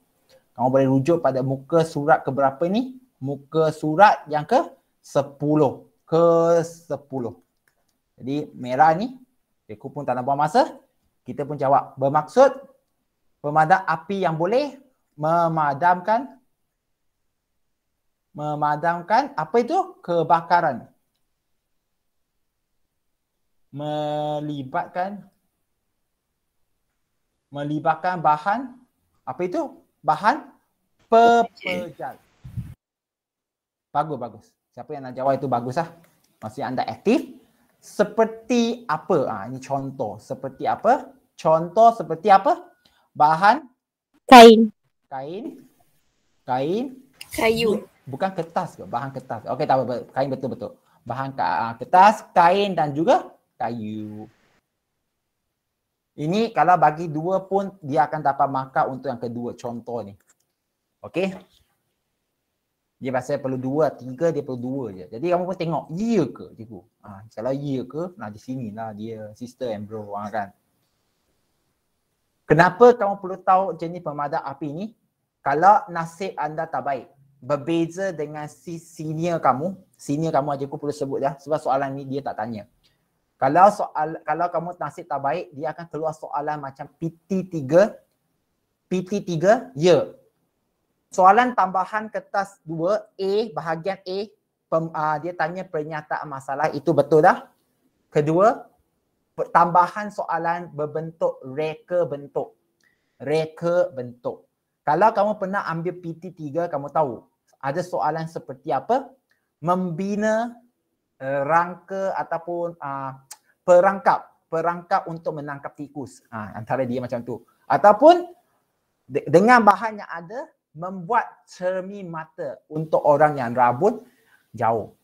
kamu boleh rujuk pada muka surat ke berapa ni? Muka surat yang ke 10. Ke 10. Jadi merah ni, cikgu pun tak nak buang masa. Kita pun jawab bermaksud pemadam api yang boleh memadamkan memadamkan apa itu kebakaran melibatkan melibatkan bahan apa itu bahan pepejal bagus bagus siapa yang nak jawab itu bagus lah masih anda aktif seperti apa ha, ini contoh seperti apa contoh seperti apa bahan kain kain kain kayu bukan kertas ke bahan kertas okey tak apa kain betul betul bahan ah, kertas kain dan juga kayu ini kalau bagi dua pun dia akan dapat markah untuk yang kedua contoh ni okey dia pasal perlu dua, tiga dia perlu dua je. Jadi kamu pun tengok, ya ke cikgu? Ha, kalau ya ke, nah di sini lah dia sister and bro ha, kan. Kenapa kamu perlu tahu jenis pemadam api ni? Kalau nasib anda tak baik, berbeza dengan si senior kamu senior kamu aja aku perlu sebut dah sebab soalan ni dia tak tanya kalau soal kalau kamu nasib tak baik dia akan keluar soalan macam PT3 PT3 ya yeah. soalan tambahan kertas 2 A bahagian A pem, uh, dia tanya pernyataan masalah itu betul dah kedua tambahan soalan berbentuk reka bentuk reka bentuk kalau kamu pernah ambil PT3 kamu tahu ada soalan seperti apa membina eh, rangka ataupun uh, perangkap perangkap untuk menangkap tikus uh, antara dia macam tu ataupun de- dengan bahan yang ada membuat cermin mata untuk orang yang rabun jauh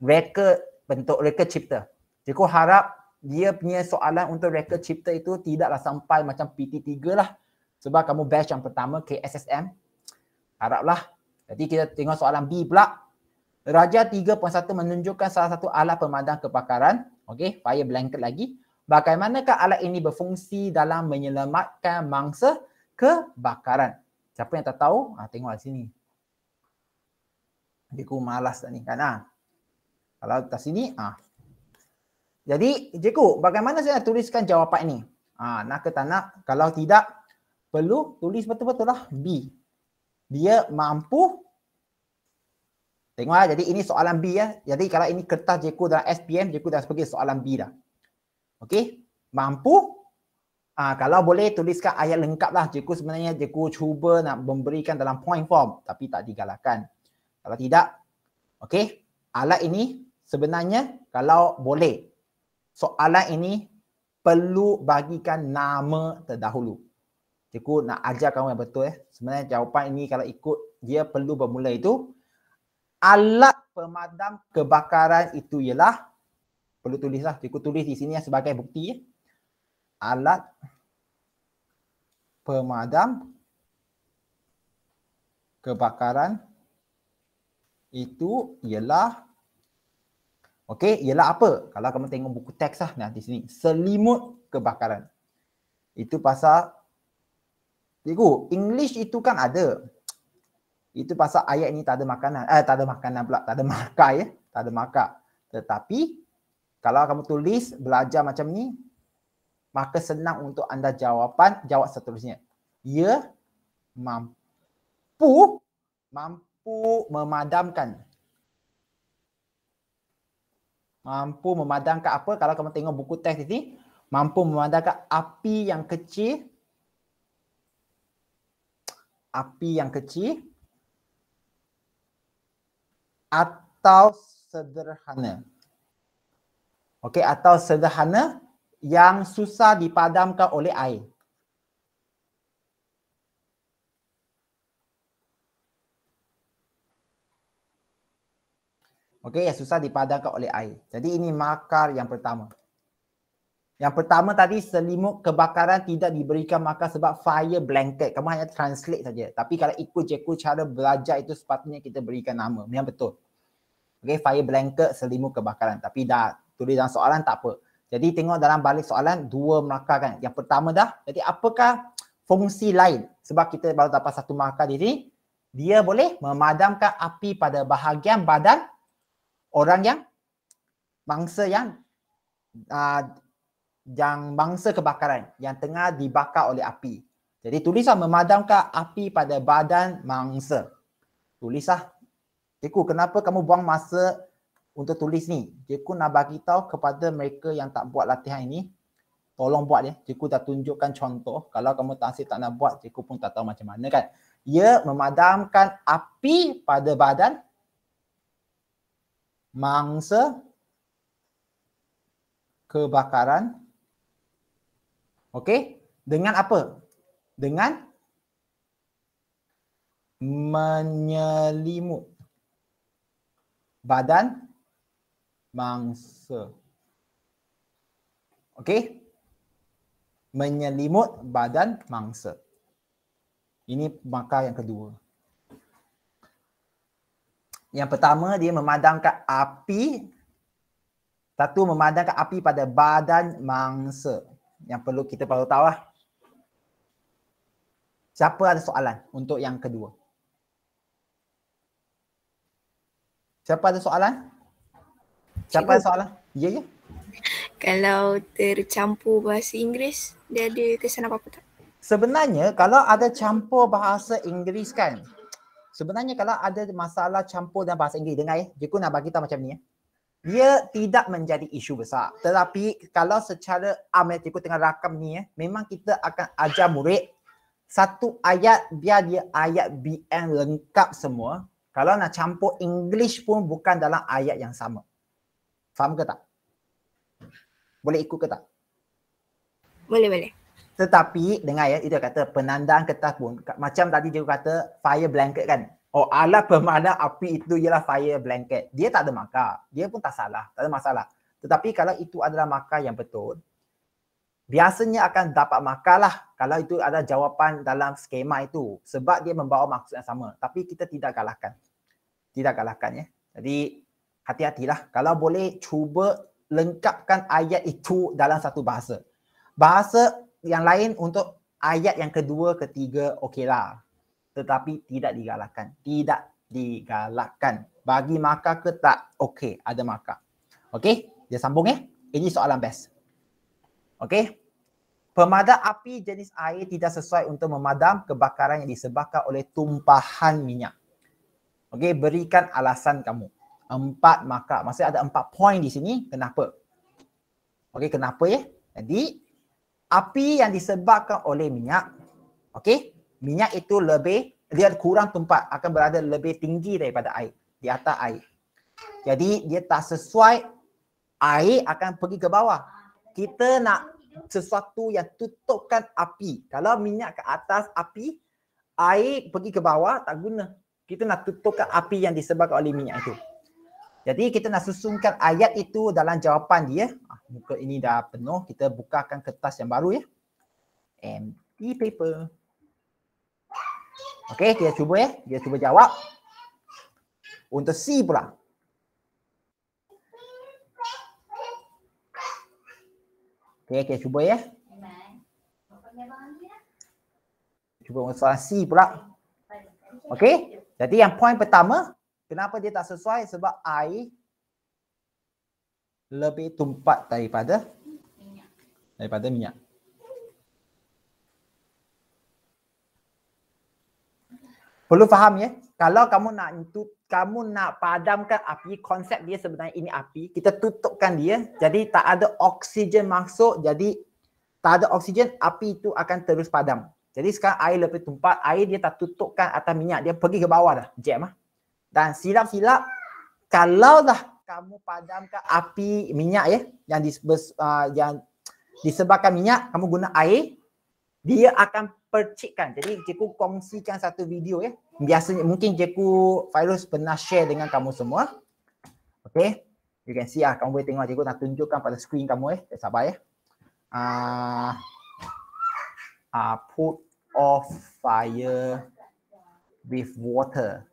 reka bentuk reka cipta cikgu harap dia punya soalan untuk reka cipta itu tidaklah sampai macam PT3 lah sebab kamu batch yang pertama KSSM haraplah jadi kita tengok soalan B pula. Raja 3.1 menunjukkan salah satu alat pemadam kebakaran. Okey, fire blanket lagi. Bagaimanakah alat ini berfungsi dalam menyelamatkan mangsa kebakaran? Siapa yang tak tahu? Ha, tengok kat sini. Jadi malas tak ni kan. Ha? Kalau kat sini. Ha. Jadi, Jeku, bagaimana saya nak tuliskan jawapan ini? Ha, nak ke tak nak? Kalau tidak, perlu tulis betul-betul lah B dia mampu Tengoklah, jadi ini soalan B ya. Jadi kalau ini kertas JECO dalam SPM, JECO dah sebagai soalan B dah. Okey, mampu. Aa, ah, kalau boleh tuliskan ayat lengkap lah. JECO sebenarnya JECO cuba nak memberikan dalam point form tapi tak digalakkan. Kalau tidak, okey. Alat ini sebenarnya kalau boleh soalan ini perlu bagikan nama terdahulu. Cikgu nak ajar kamu yang betul eh. Sebenarnya jawapan ini kalau ikut dia perlu bermula itu alat pemadam kebakaran itu ialah perlu tulislah. Cikgu tulis di sini sebagai bukti eh. Alat pemadam kebakaran itu ialah Okey, ialah apa? Kalau kamu tengok buku teks lah nah, di sini. Selimut kebakaran. Itu pasal Cikgu, English itu kan ada. Itu pasal ayat ni tak ada makanan. Eh, tak ada makanan pula. Tak ada makar ya. Tak ada makar. Tetapi, kalau kamu tulis, belajar macam ni, maka senang untuk anda jawapan, jawab seterusnya. Ia mampu, mampu memadamkan. Mampu memadamkan apa? Kalau kamu tengok buku teks ni, mampu memadamkan api yang kecil api yang kecil atau sederhana. Okey, atau sederhana yang susah dipadamkan oleh air. Okey, yang susah dipadamkan oleh air. Jadi ini makar yang pertama. Yang pertama tadi selimut kebakaran tidak diberikan makan sebab fire blanket. Kamu hanya translate saja. Tapi kalau ikut je ku cara belajar itu sepatutnya kita berikan nama. Memang betul. Okay, fire blanket selimut kebakaran. Tapi dah tulis dalam soalan tak apa. Jadi tengok dalam balik soalan dua markah kan. Yang pertama dah. Jadi apakah fungsi lain? Sebab kita baru dapat satu markah di sini. Dia boleh memadamkan api pada bahagian badan orang yang mangsa yang uh, yang mangsa kebakaran yang tengah dibakar oleh api. Jadi tulislah memadamkan api pada badan mangsa. Tulislah. Cikgu, kenapa kamu buang masa untuk tulis ni? Cikgu nak bagi tahu kepada mereka yang tak buat latihan ini. Tolong buat ya. Cikgu dah tunjukkan contoh. Kalau kamu tak tak nak buat, cikgu pun tak tahu macam mana kan. Ia memadamkan api pada badan mangsa kebakaran Okey? Dengan apa? Dengan menyelimut badan mangsa. Okey? Menyelimut badan mangsa. Ini markah yang kedua. Yang pertama dia memadamkan api. Satu memadamkan api pada badan mangsa yang perlu kita perlu tahu lah. Siapa ada soalan untuk yang kedua? Siapa ada soalan? Siapa Cikgu. ada soalan? Ya, yeah, ya. Yeah. Kalau tercampur bahasa Inggeris, dia ada kesan apa-apa tak? Sebenarnya kalau ada campur bahasa Inggeris kan, sebenarnya kalau ada masalah campur dalam bahasa Inggeris, dengar ya. Jiku nak bagi tahu macam ni ya ia tidak menjadi isu besar. Tetapi kalau secara amal cikgu dengan rakam ni eh, memang kita akan ajar murid satu ayat biar dia ayat BN lengkap semua. Kalau nak campur English pun bukan dalam ayat yang sama. Faham ke tak? Boleh ikut ke tak? Boleh, boleh. Tetapi dengar ya, itu kata penandaan kertas pun. Macam tadi cikgu kata fire blanket kan. Oh ala bermakna api itu ialah fire blanket. Dia tak ada maka Dia pun tak salah. Tak ada masalah. Tetapi kalau itu adalah maka yang betul, biasanya akan dapat maka lah kalau itu ada jawapan dalam skema itu. Sebab dia membawa maksud yang sama. Tapi kita tidak kalahkan. Tidak kalahkan ya. Jadi hati-hatilah. Kalau boleh cuba lengkapkan ayat itu dalam satu bahasa. Bahasa yang lain untuk ayat yang kedua, ketiga, okeylah tetapi tidak digalakkan. Tidak digalakkan. Bagi markah ke tak? Okey, ada markah. Okey, dia sambung eh. Ini soalan best. Okey. Pemadam api jenis air tidak sesuai untuk memadam kebakaran yang disebabkan oleh tumpahan minyak. Okey, berikan alasan kamu. Empat maka, Masih ada empat poin di sini. Kenapa? Okey, kenapa ya? Jadi, api yang disebabkan oleh minyak. Okey, minyak itu lebih dia kurang tempat akan berada lebih tinggi daripada air di atas air jadi dia tak sesuai air akan pergi ke bawah kita nak sesuatu yang tutupkan api kalau minyak ke atas api air pergi ke bawah tak guna kita nak tutupkan api yang disebabkan oleh minyak itu jadi kita nak susunkan ayat itu dalam jawapan dia ah, muka ini dah penuh kita bukakan kertas yang baru ya empty paper Okey, kita cuba ya. dia cuba jawab. Untuk C pula. Okey, kita cuba ya. Cuba untuk soalan C pula. Okey, jadi yang poin pertama, kenapa dia tak sesuai? Sebab air lebih tumpat daripada daripada minyak. perlu faham ya kalau kamu nak tu, kamu nak padamkan api konsep dia sebenarnya ini api kita tutupkan dia jadi tak ada oksigen masuk jadi tak ada oksigen api itu akan terus padam jadi sekarang air lebih tumpat air dia tak tutupkan atas minyak dia pergi ke bawah dah jam lah. dan silap-silap kalau dah kamu padamkan api minyak ya yang, dis, uh, yang disebabkan minyak kamu guna air dia akan percikkan. Jadi cikgu kongsikan satu video ya. Biasanya mungkin cikgu virus pernah share dengan kamu semua. Okay. You can see ah, kamu boleh tengok cikgu nak tunjukkan pada screen kamu eh. Ya. Sabar ya. Ah, uh, uh, put off fire with water.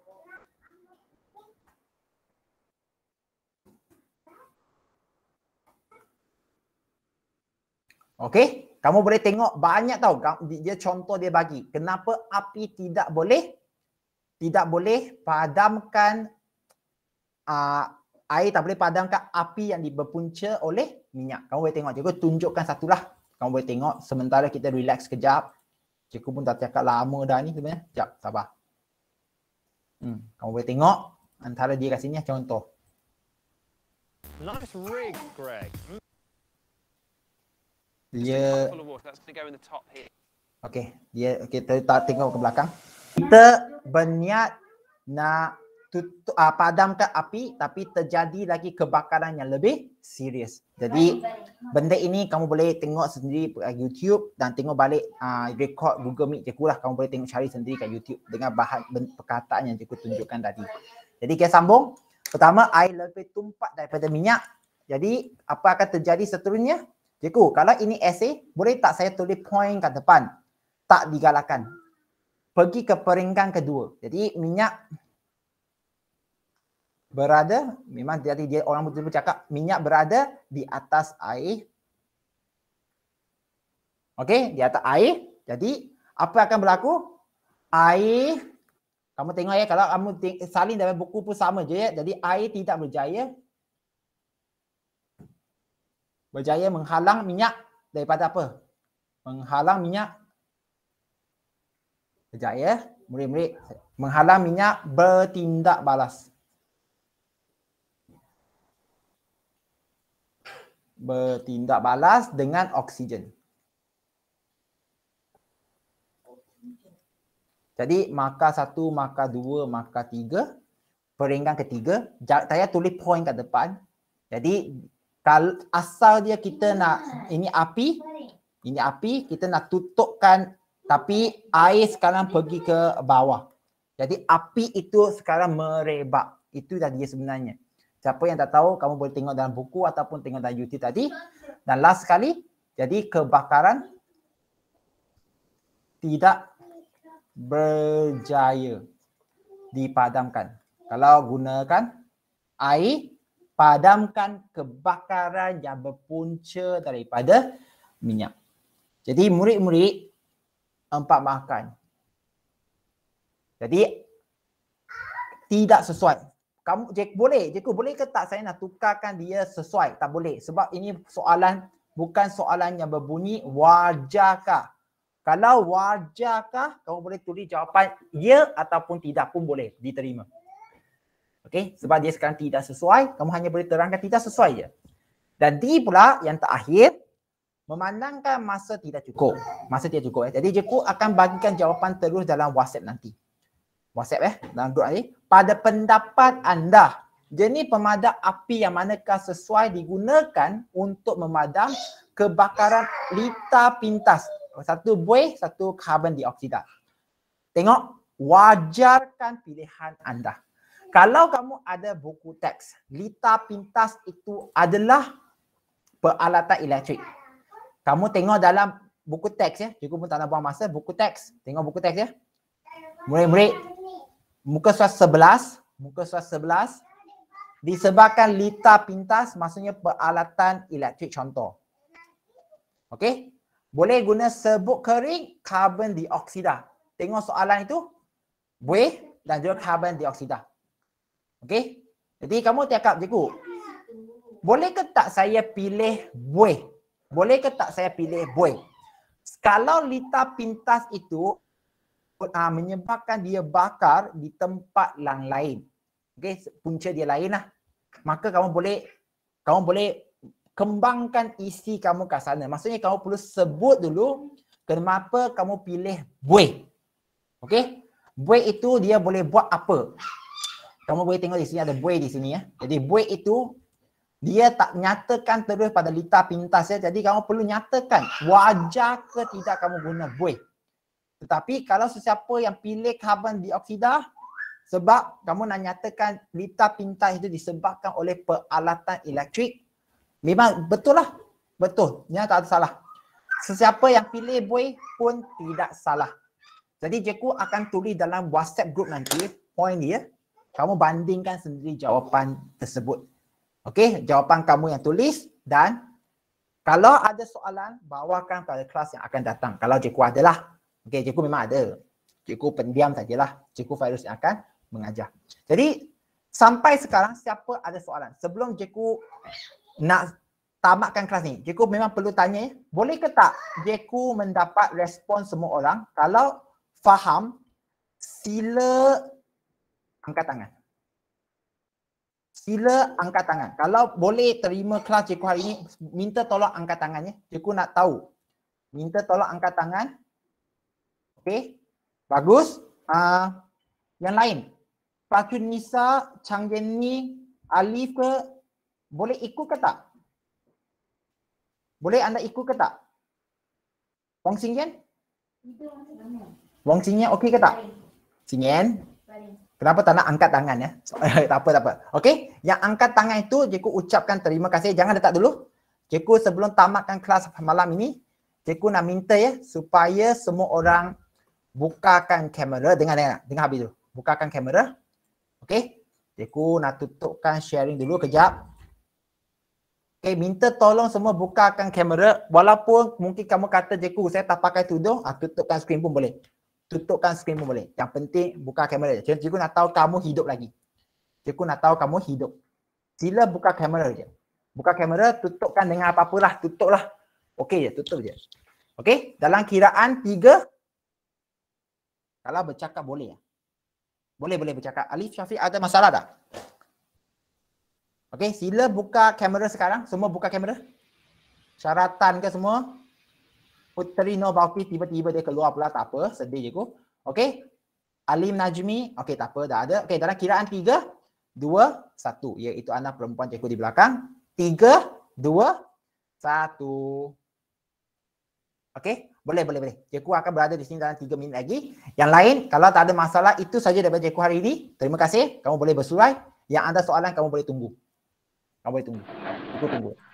Okay. Kamu boleh tengok banyak tau dia contoh dia bagi. Kenapa api tidak boleh tidak boleh padamkan uh, air tak boleh padamkan api yang berpunca oleh minyak. Kamu boleh tengok juga tunjukkan satu lah. Kamu boleh tengok sementara kita relax sekejap. Cikgu pun tak cakap lama dah ni sebenarnya. Sekejap, sabar. Hmm, kamu boleh tengok antara dia kat sini lah contoh. Nice rig, Greg dia Okay, dia kita tak tengok ke belakang. Kita berniat nak tutup, uh, ah, padamkan api tapi terjadi lagi kebakaran yang lebih serius. Jadi benda ini kamu boleh tengok sendiri kat YouTube dan tengok balik uh, record Google Meet je kulah. Kamu boleh tengok cari sendiri kat YouTube dengan bahan perkataan yang cikgu tunjukkan tadi. Jadi kita sambung. Pertama, air lebih tumpat daripada minyak. Jadi apa akan terjadi seterusnya? Cikgu, kalau ini essay, boleh tak saya tulis point kat depan? Tak digalakkan. Pergi ke peringkat kedua. Jadi minyak berada, memang tadi dia orang betul-betul cakap minyak berada di atas air. Okey, di atas air. Jadi apa akan berlaku? Air kamu tengok ya kalau kamu salin dalam buku pun sama je ya. Jadi air tidak berjaya berjaya menghalang minyak daripada apa? Menghalang minyak Sekejap ya, murid-murid menghalang minyak bertindak balas. Bertindak balas dengan oksigen. Jadi maka satu, maka dua, maka tiga. Peringkat ketiga, saya tulis poin kat depan. Jadi kalau asal dia kita nak ini api ini api kita nak tutupkan tapi air sekarang pergi ke bawah jadi api itu sekarang merebak itu tadi sebenarnya siapa yang tak tahu kamu boleh tengok dalam buku ataupun tengok dalam YouTube tadi dan last sekali jadi kebakaran tidak berjaya dipadamkan kalau gunakan air padamkan kebakaran yang berpunca daripada minyak. Jadi murid-murid empat makan. Jadi tidak sesuai. Kamu Jack boleh, Jack boleh ke tak saya nak tukarkan dia sesuai? Tak boleh sebab ini soalan bukan soalan yang berbunyi wajarkah? Kalau wajarkah, kamu boleh tulis jawapan ya ataupun tidak pun boleh diterima. Okay, sebab dia sekarang tidak sesuai, kamu hanya boleh terangkan tidak sesuai je. Dan D pula yang terakhir, memandangkan masa tidak cukup. Masa tidak cukup eh. Jadi cikgu akan bagikan jawapan terus dalam WhatsApp nanti. WhatsApp eh, dalam grup ni. Pada pendapat anda, jenis pemadam api yang manakah sesuai digunakan untuk memadam kebakaran lita pintas. Satu buih, satu karbon dioksida. Tengok, wajarkan pilihan anda kalau kamu ada buku teks, lita pintas itu adalah peralatan elektrik. Kamu tengok dalam buku teks ya, cikgu pun tak nak buang masa, buku teks. Tengok buku teks ya. Murid-murid, muka surat sebelas, muka surat sebelas disebabkan lita pintas maksudnya peralatan elektrik contoh. Okey, boleh guna serbuk kering, karbon dioksida. Tengok soalan itu, buih dan juga karbon dioksida. Okey? Jadi kamu cakap cikgu. Boleh ke tak saya pilih buih? Boleh ke tak saya pilih buih? Kalau lita pintas itu uh, menyebabkan dia bakar di tempat yang lain. Okey, punca dia lain lah. Maka kamu boleh kamu boleh kembangkan isi kamu kat sana. Maksudnya kamu perlu sebut dulu kenapa kamu pilih buih. Okey? Buih itu dia boleh buat apa? kamu boleh tengok di sini ada buih di sini ya. Jadi buih itu dia tak nyatakan terus pada lita pintas ya. Jadi kamu perlu nyatakan wajar ke tidak kamu guna buih. Tetapi kalau sesiapa yang pilih karbon dioksida sebab kamu nak nyatakan lita pintas itu disebabkan oleh peralatan elektrik memang betul lah. Betul. Ya, tak ada salah. Sesiapa yang pilih buih pun tidak salah. Jadi Jeku akan tulis dalam WhatsApp group nanti poin dia kamu bandingkan sendiri jawapan oh. tersebut. Okey, jawapan kamu yang tulis dan kalau ada soalan, bawakan pada kelas yang akan datang. Kalau cikgu ada lah. Okey, cikgu memang ada. Cikgu pendiam sajalah. Cikgu virus yang akan mengajar. Jadi, sampai sekarang siapa ada soalan? Sebelum cikgu nak tamatkan kelas ni, cikgu memang perlu tanya, ya, boleh ke tak cikgu mendapat respon semua orang? Kalau faham, sila angkat tangan. Sila angkat tangan. Kalau boleh terima kelas cikgu hari ini, minta tolong angkat tangannya. Cikgu nak tahu. Minta tolong angkat tangan. Okey. Bagus. Uh, yang lain. Pakun Nisa, Changgeni, Alif ke? Boleh ikut ke tak? Boleh anda ikut ke tak? Wong Singgen? Wong Singgen okey ke tak? Singgen, Kenapa tak nak angkat tangan ya? tak apa, tak apa. Okey, yang angkat tangan itu cikgu ucapkan terima kasih. Jangan letak dulu. Cikgu sebelum tamatkan kelas malam ini, cikgu nak minta ya supaya semua orang bukakan kamera. Dengar, dengar, dengar habis dulu. Bukakan kamera. Okay. cikgu nak tutupkan sharing dulu kejap. Okay. minta tolong semua bukakan kamera. Walaupun mungkin kamu kata cikgu saya tak pakai tudung, ah, tutupkan skrin pun boleh tutupkan skrin pun boleh. Yang penting buka kamera. Je. Cikgu nak tahu kamu hidup lagi. Cikgu nak tahu kamu hidup. Sila buka kamera je. Buka kamera, tutupkan dengan apa-apa lah. Tutup Okey je, tutup je. Okey, dalam kiraan tiga. Kalau bercakap boleh ya. Boleh, boleh bercakap. Alif Syafiq ada masalah tak? Okey, sila buka kamera sekarang. Semua buka kamera. Syaratan ke semua? Putrino Bauki tiba-tiba dia keluar pula tak apa, sedih je aku. Okey. Alim Najmi, okey tak apa dah ada. Okey dalam kiraan 3 satu. Ya itu anak perempuan cikgu di belakang. Tiga, dua, satu. Okey, boleh boleh boleh. Cikgu akan berada di sini dalam tiga minit lagi. Yang lain kalau tak ada masalah itu saja daripada cikgu hari ini. Terima kasih. Kamu boleh bersurai. Yang ada soalan kamu boleh tunggu. Kamu boleh tunggu. Cikgu tunggu.